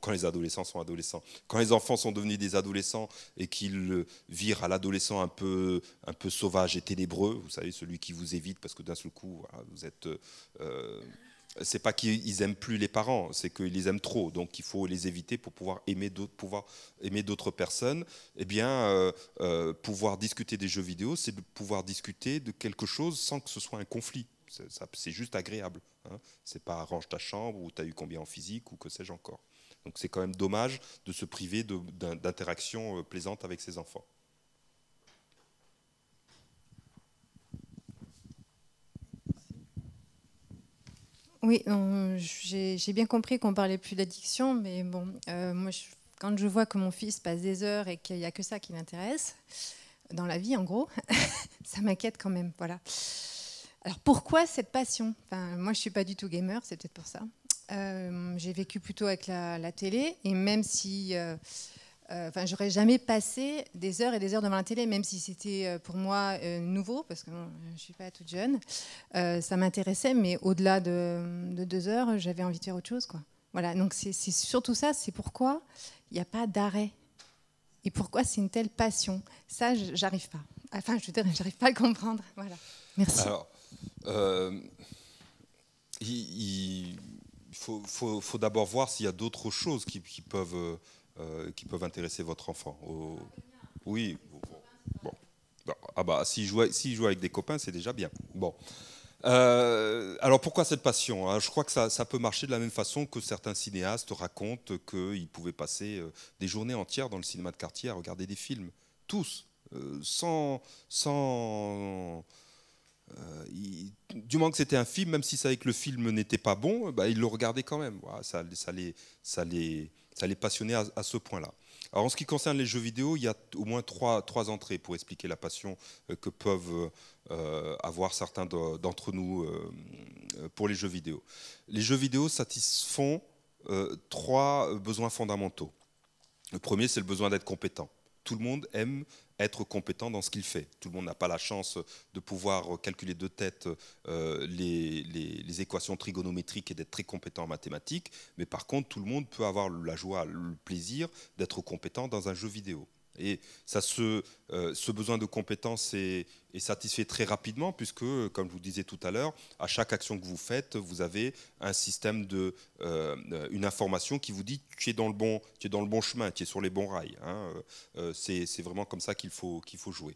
quand les adolescents sont adolescents, quand les enfants sont devenus des adolescents et qu'ils euh, virent à l'adolescent un peu un peu sauvage et ténébreux, vous savez celui qui vous évite parce que d'un seul coup vous êtes euh, euh, n'est pas qu'ils aiment plus les parents, c'est qu'ils les aiment trop, donc il faut les éviter pour pouvoir aimer d'autres, personnes. Eh bien, euh, euh, pouvoir discuter des jeux vidéo, c'est pouvoir discuter de quelque chose sans que ce soit un conflit. C'est juste agréable. Ce hein. C'est pas range ta chambre ou t'as eu combien en physique ou que sais-je encore. Donc c'est quand même dommage de se priver d'interactions euh, plaisantes avec ses enfants. Oui, j'ai bien compris qu'on parlait plus d'addiction, mais bon, euh, moi, quand je vois que mon fils passe des heures et qu'il n'y a que ça qui l'intéresse, dans la vie en gros, <laughs> ça m'inquiète quand même. Voilà. Alors pourquoi cette passion Moi, je ne suis pas du tout gamer, c'est peut-être pour ça. Euh, j'ai vécu plutôt avec la, télé, et même si... Euh, euh, enfin, j'aurais jamais passé des heures et des heures devant la télé, même si c'était euh, pour moi euh, nouveau, parce que je ne suis pas toute jeune. ça m'intéressait, mais au-delà de, deux heures, j'avais envie de faire autre chose. Quoi. Voilà, donc c'est surtout ça, c'est pourquoi il n'y a pas d'arrêt. Et pourquoi c'est une telle passion Ça, j'arrive pas. Enfin, je veux dire, <laughs> j'arrive pas à le comprendre. Voilà. Merci. Alors, il, faut, d'abord voir s'il y a d'autres choses qui peuvent euh, qui peuvent intéresser votre enfant. Oui, bon. Ah bah, s'il joue, joue, avec des copains, c'est déjà bien. Bon. Euh, alors pourquoi cette passion hein Je crois que ça, ça, peut marcher de la même façon que certains cinéastes racontent qu'ils pouvaient passer euh, des journées entières dans le cinéma de quartier à regarder des films. Tous. sans. sans du moment que c'était un film, même si ça avec que le film n'était pas bon, bah, ils le regardaient quand même. ça, ça, les, ça les ça les passionnait à, ce point-là. Alors en ce qui concerne les jeux vidéo, il y a au moins trois, entrées pour expliquer la passion euh, que peuvent euh, avoir certains d'entre nous euh, pour les jeux vidéo. Les jeux vidéo satisfont trois besoins fondamentaux. Le premier, c'est le besoin d'être compétent tout le monde aime être compétent dans ce qu'il fait. Tout le monde n'a pas la chance de pouvoir calculer de tête euh, les, équations trigonométriques et d'être très compétent en mathématiques, mais par contre, tout le monde peut avoir la joie, le plaisir d'être compétent dans un jeu vidéo. Et ça euh, ce besoin de compétences est, satisfait très rapidement puisque, comme je vous disais tout à l'heure, à chaque action que vous faites, vous avez un système de, euh, une information qui vous dit tu es dans le bon, tu es dans le bon chemin, tu es sur les bons rails. Hein. Euh, c'est vraiment comme ça qu'il faut, qu'il faut jouer.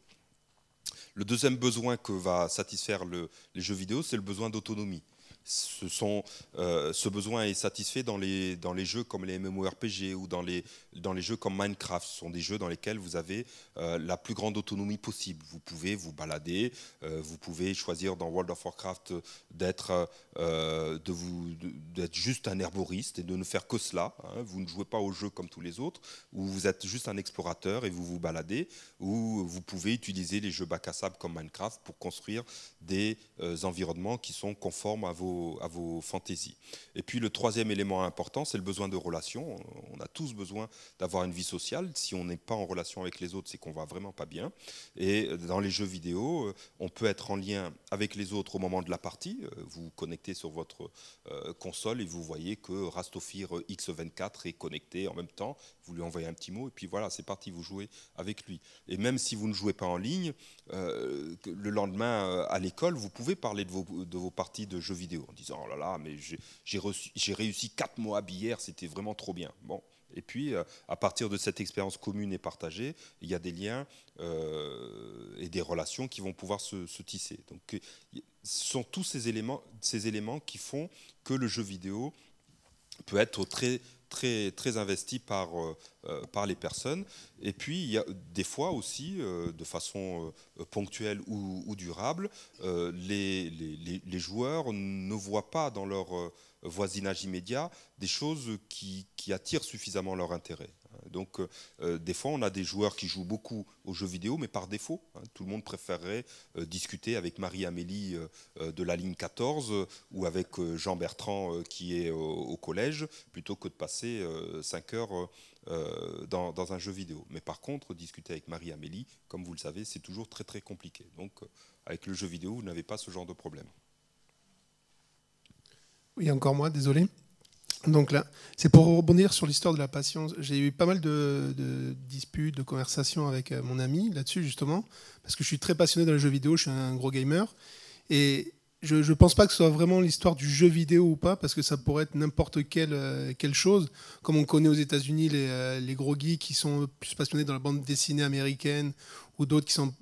Le deuxième besoin que va satisfaire le, les jeux vidéo, c'est le besoin d'autonomie ce, sont, euh, ce besoin est satisfait dans les, dans les jeux comme les MMORPG ou dans les, dans les jeux comme Minecraft. Ce sont des jeux dans lesquels vous avez euh, la plus grande autonomie possible. Vous pouvez vous balader, euh, vous pouvez choisir dans World of Warcraft d'être de juste un herboriste et de ne faire que cela. Hein. Vous ne jouez pas au jeu comme tous les autres, ou vous êtes juste un explorateur et vous vous baladez, ou vous pouvez utiliser les jeux bac à sable comme Minecraft pour construire des environnements qui sont conformes à vos à vos fantaisies. Et puis le troisième élément important, c'est le besoin de relation. On a tous besoin d'avoir une vie sociale. Si on n'est pas en relation avec les autres, c'est qu'on va vraiment pas bien. Et euh, dans les jeux vidéo, euh, on peut être en lien avec les autres au moment de la partie. Euh, vous, vous connectez sur votre console et vous voyez que Rastofir X24 est connecté en même temps vous lui envoyez un petit mot, et puis voilà, c'est parti, vous jouez avec lui. Et même si vous ne jouez pas en ligne, euh, le lendemain euh, à l'école, vous pouvez parler de vos, de vos, parties de jeux vidéo en disant Oh là là, mais j'ai réussi quatre à hier, c'était vraiment trop bien. Bon. Et puis, euh, à partir de cette expérience commune et partagée, il y a des liens et des relations qui vont pouvoir se, tisser. Donc, ce sont tous ces éléments, ces éléments qui font que le jeu vidéo peut être très très, investi par, euh, euh, par les personnes. Et puis, il y a des fois aussi, euh, de façon ponctuelle ou, durable, les, joueurs ne voient pas dans leur voisinage immédiat des choses qui attirent suffisamment leur intérêt. Donc, euh, euh, des fois, on a des joueurs qui jouent beaucoup aux jeux vidéo, mais par défaut. Hein. tout le monde préférerait euh, discuter avec Marie-Amélie de la ligne 14 ou avec Jean-Bertrand qui est au, collège, plutôt que de passer 5 heures dans, dans, un jeu vidéo. Mais par contre, discuter avec Marie-Amélie, comme vous le savez, c'est toujours très très compliqué. Donc, avec le jeu vidéo, vous n'avez pas ce genre de problème. Oui, encore moi, désolé. Donc là, c'est pour rebondir sur l'histoire de la patience. J'ai eu pas mal de, disputes, de conversations avec euh, mon ami là-dessus, justement, parce que je suis très passionné dans les jeux vidéo, je suis un gros gamer. Et je ne pense pas que ce soit vraiment l'histoire du jeu vidéo ou pas, parce que ça pourrait être n'importe quelle, euh, chose. Comme on connaît aux États-Unis euh, les, gros geeks qui sont plus passionnés dans la bande dessinée américaine, ou d'autres qui sont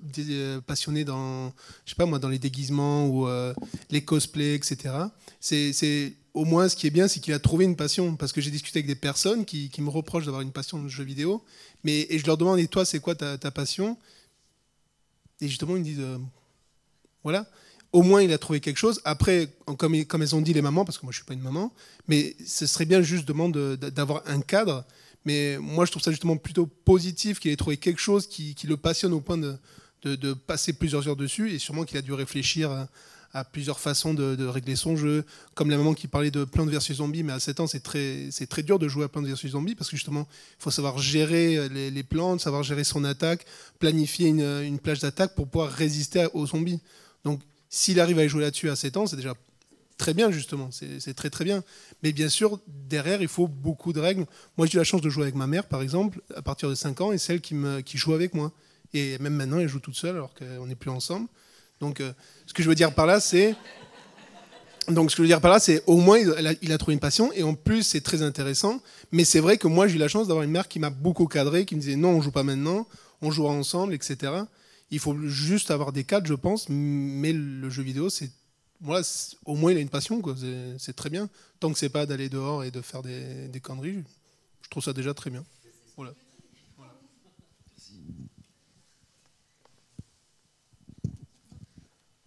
passionnés dans, je sais pas moi, dans les déguisements ou les cosplays, etc. C'est au moins, ce qui est bien, c'est qu'il a trouvé une passion. Parce que j'ai discuté avec des personnes qui, me reprochent d'avoir une passion de jeux vidéo. Mais, et je leur demande, et toi, c'est quoi ta, passion Et justement, ils me disent, euh, voilà, au moins, il a trouvé quelque chose. Après, comme, comme elles ont dit les mamans, parce que moi, je ne suis pas une maman, mais ce serait bien juste d'avoir un cadre. Mais moi, je trouve ça justement plutôt positif qu'il ait trouvé quelque chose qui, le passionne au point de, de passer plusieurs heures dessus et sûrement qu'il a dû réfléchir. Euh, a plusieurs façons de, régler son jeu. Comme la maman qui parlait de plantes versus Zombies, mais à 7 ans, c'est très, c'est très dur de jouer à plantes versus Zombies parce que justement, il faut savoir gérer les, plantes, savoir gérer son attaque, planifier une, plage d'attaque pour pouvoir résister aux zombies. Donc, s'il arrive à jouer là-dessus à 7 ans, c'est déjà très bien, justement. C'est très, très bien. Mais bien sûr, derrière, il faut beaucoup de règles. Moi, j'ai eu la chance de jouer avec ma mère, par exemple, à partir de 5 ans, et celle qui, me, qui joue avec moi. Et même maintenant, elle joue toute seule alors qu'on n'est plus ensemble. Donc, euh, ce que je veux dire par là, c'est. Donc, ce que je veux dire par là, c'est au moins il a, trouvé une passion et en plus c'est très intéressant. Mais c'est vrai que moi j'ai eu la chance d'avoir une mère qui m'a beaucoup cadré, qui me disait non, on joue pas maintenant, on jouera ensemble, etc. Il faut juste avoir des cadres, je pense. Mais le jeu vidéo, c'est moi au moins il a une passion, C'est très bien. Tant que c'est pas d'aller dehors et de faire des, des conneries, je trouve ça déjà très bien.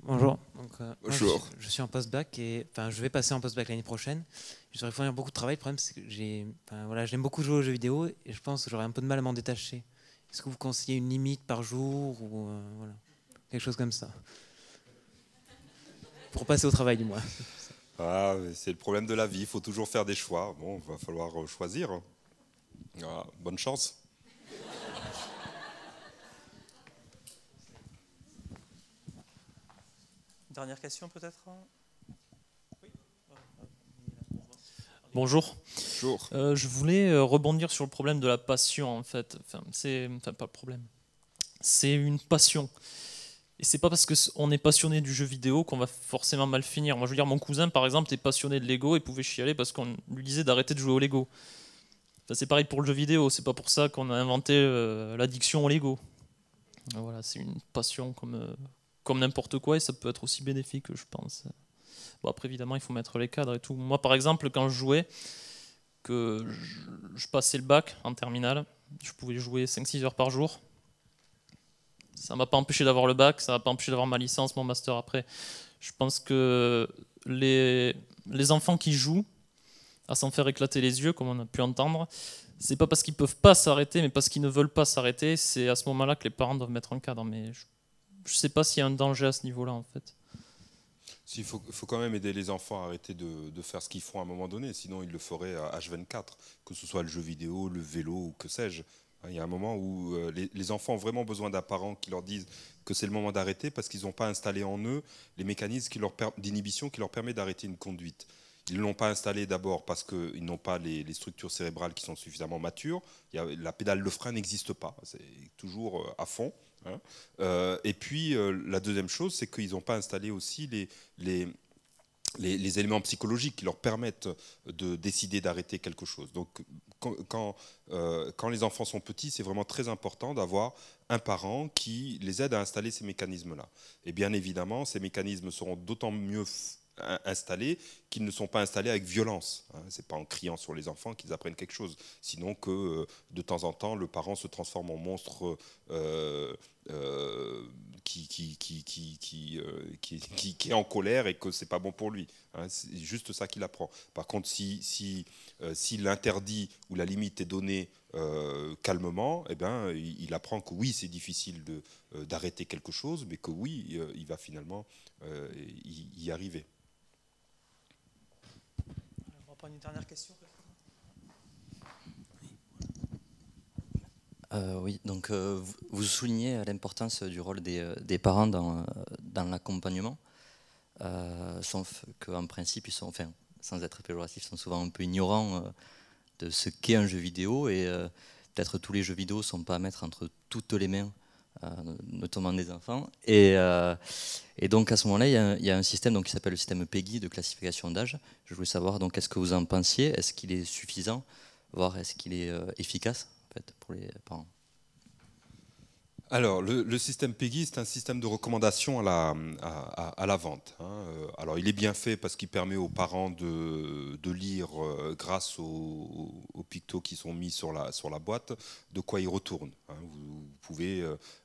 Bonjour. Euh, je, suis en post-bac et je vais passer en post-bac l'année prochaine. Je vais fournir beaucoup de travail. Le problème, c'est que j'ai, voilà, j'aime beaucoup jouer aux jeux vidéo et je pense que j'aurais un peu de mal à m'en détacher. Est-ce que vous conseillez une limite par jour ou euh, voilà, quelque chose comme ça Pour passer au travail, du moins. Ah, c'est le problème de la vie. Il faut toujours faire des choix. Bon, il va falloir euh, choisir. Hein. Ah, bonne chance. dernière question peut-être Bonjour. Bonjour. Euh, je voulais euh, rebondir sur le problème de la passion en fait. Enfin, c'est pas le problème. C'est une passion. Et c'est pas parce qu'on est passionné du jeu vidéo qu'on va forcément mal finir. Moi, je veux dire, mon cousin, par exemple, est passionné de Lego et pouvait chialer parce qu'on lui disait d'arrêter de jouer au Lego. c'est pareil pour le jeu vidéo. C'est pas pour ça qu'on a inventé euh, l'addiction au Lego. Voilà, c'est une passion comme, comme n'importe quoi, et ça peut être aussi bénéfique, je pense. Bon, après, évidemment, il faut mettre les cadres et tout. Moi, par exemple, quand je jouais, que je, passais le bac en terminale, je pouvais jouer 5-6 heures par jour. Ça m'a pas empêché d'avoir le bac, ça m'a pas empêché d'avoir ma licence, mon master après. Je pense que les, les enfants qui jouent, à s'en faire éclater les yeux, comme on a pu entendre, c'est pas parce qu'ils peuvent pas s'arrêter, mais parce qu'ils ne veulent pas s'arrêter. C'est à ce moment-là que les parents doivent mettre un cadre. Mais je ne sais pas s'il y a un danger à ce niveau-là, en fait. Il faut, quand même aider les enfants à arrêter de, faire ce qu'ils font à un moment donné, sinon ils le feraient à H24, que ce soit le jeu vidéo, le vélo ou que sais-je. Il y a un moment où euh, les, enfants ont vraiment besoin d'un parent qui leur dise que c'est le moment d'arrêter parce qu'ils n'ont pas installé en eux les mécanismes d'inhibition qui leur permettent d'arrêter une conduite. Ils ne l'ont pas installé d'abord parce qu'ils n'ont pas les, structures cérébrales qui sont suffisamment matures. Il la pédale de frein n'existe pas, c'est toujours euh, à fond. Hein. Euh, et puis, euh, la deuxième chose, c'est qu'ils n'ont pas installé aussi les, les, éléments psychologiques qui leur permettent de décider d'arrêter quelque chose. Donc, quand, euh, quand les enfants sont petits, c'est vraiment très important d'avoir un parent qui les aide à installer ces mécanismes-là. Et bien évidemment, ces mécanismes seront d'autant mieux installés, qu'ils ne sont pas installés avec violence. Hein. Ce n'est pas en criant sur les enfants qu'ils apprennent quelque chose, sinon que euh, de temps en temps, le parent se transforme en monstre euh, euh, qui, <laughs> qui, qui, est en colère et que ce n'est pas bon pour lui. Hein. C'est juste ça qu'il apprend. Par contre, si, si, si l'interdit ou la limite est donnée calmement, et eh ben, il, apprend que oui, c'est difficile d'arrêter quelque chose, mais que oui, il va finalement y arriver prendre une dernière question. Euh, oui, donc euh, vous soulignez l'importance du rôle des, euh, parents dans, l'accompagnement, sauf qu'en principe, ils sont, enfin, sans être péjoratifs, sont souvent un peu ignorants de ce qu'est un jeu vidéo et peut-être tous les jeux vidéo ne sont pas à mettre entre toutes les mains euh, notamment des enfants. Euh, et, donc à ce moment-là, il y, a un système qui s'appelle le système PEGI de classification d'âge. Je voulais savoir, donc, est-ce que vous en pensiez Est-ce qu'il est suffisant Voire est-ce qu'il est euh, efficace fait, pour les parents alors, le, système PEGI, c'est un système de recommandation à la, à, la vente. Hein. Euh, alors, il est bien fait parce qu'il permet aux parents de, lire, euh, grâce aux, aux, pictos qui sont mis sur la, sur la boîte, de quoi ils retourne. Hein. Vous, pouvez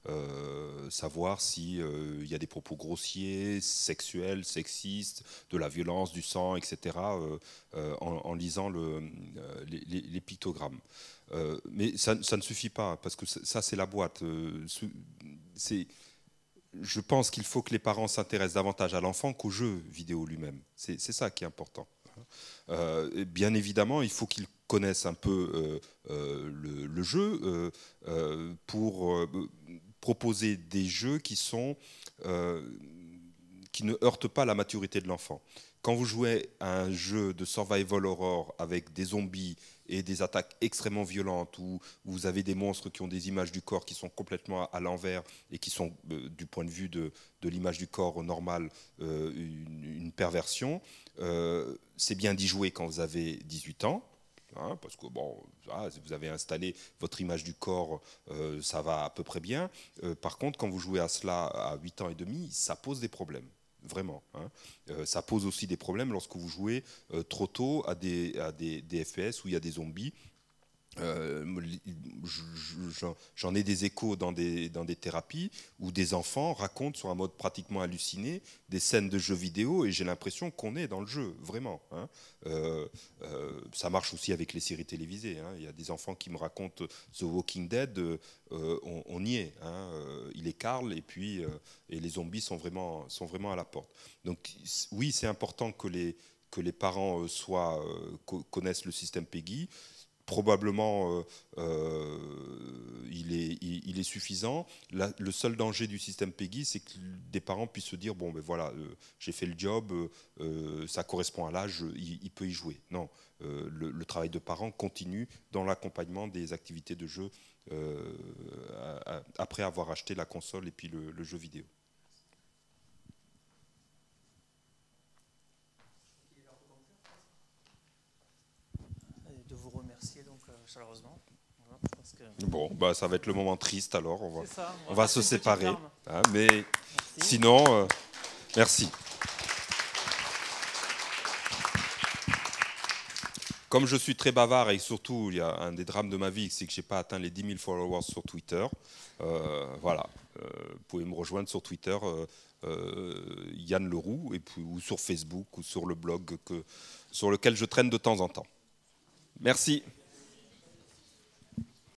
euh, savoir s'il il y a des propos grossiers, sexuels, sexistes, de la violence, du sang, etc. Euh, en, lisant le, euh, les, pictogrammes. Euh, mais ça, ne suffit pas, parce que ça, c'est la boîte. je pense qu'il faut que les parents s'intéressent davantage à l'enfant qu'au jeu vidéo lui-même. C'est ça qui est important. bien évidemment, il faut qu'ils connaissent un peu le, jeu pour proposer des jeux qui ne heurtent pas la maturité de l'enfant quand vous jouez à un jeu de survival horror avec des zombies et des attaques extrêmement violentes où vous avez des monstres qui ont des images du corps qui sont complètement à l'envers et qui sont, euh, du point de vue de, de l'image du corps normal, euh, une, perversion, euh, c'est bien d'y jouer quand vous avez 18 ans. Hein, parce que bon, vous avez installé votre image du corps, ça va à peu près bien. par contre, quand vous jouez à cela à 8 ans et demi, ça pose des problèmes vraiment. Hein. Euh, ça pose aussi des problèmes lorsque vous jouez euh, trop tôt à, des, à des, des, FPS où il y a des zombies euh, j'en ai des échos dans des, dans des thérapies où des enfants racontent sur un mode pratiquement halluciné des scènes de jeux vidéo et j'ai l'impression qu'on est dans le jeu, vraiment. Hein. Euh, euh, ça marche aussi avec les séries télévisées. Hein. Il y a des enfants qui me racontent The Walking Dead, on, y est. Hein. Il est Carl et puis et les zombies sont vraiment, sont vraiment à la porte. Donc oui, c'est important que les, que les parents soient, connaissent le système Peggy probablement euh, euh, il, est, suffisant. le seul danger du système PEGI, c'est que des parents puissent se dire, bon, ben voilà, euh, j'ai fait le job, ça correspond à l'âge, il, peut y jouer. Non, le, travail de parent continue dans l'accompagnement des activités de jeu après avoir acheté la console et puis le jeu vidéo. Bon, bah, ça va être le moment triste alors. On va, se séparer. Hein, mais sinon, euh, merci. Comme je suis très bavard et surtout, il y a un des drames de ma vie, c'est que je n'ai pas atteint les 10 000 followers sur Twitter. Euh, voilà. Euh, vous pouvez me rejoindre sur Twitter, Yann Leroux, et ou sur Facebook, ou sur le blog sur lequel je traîne de temps en temps. Merci.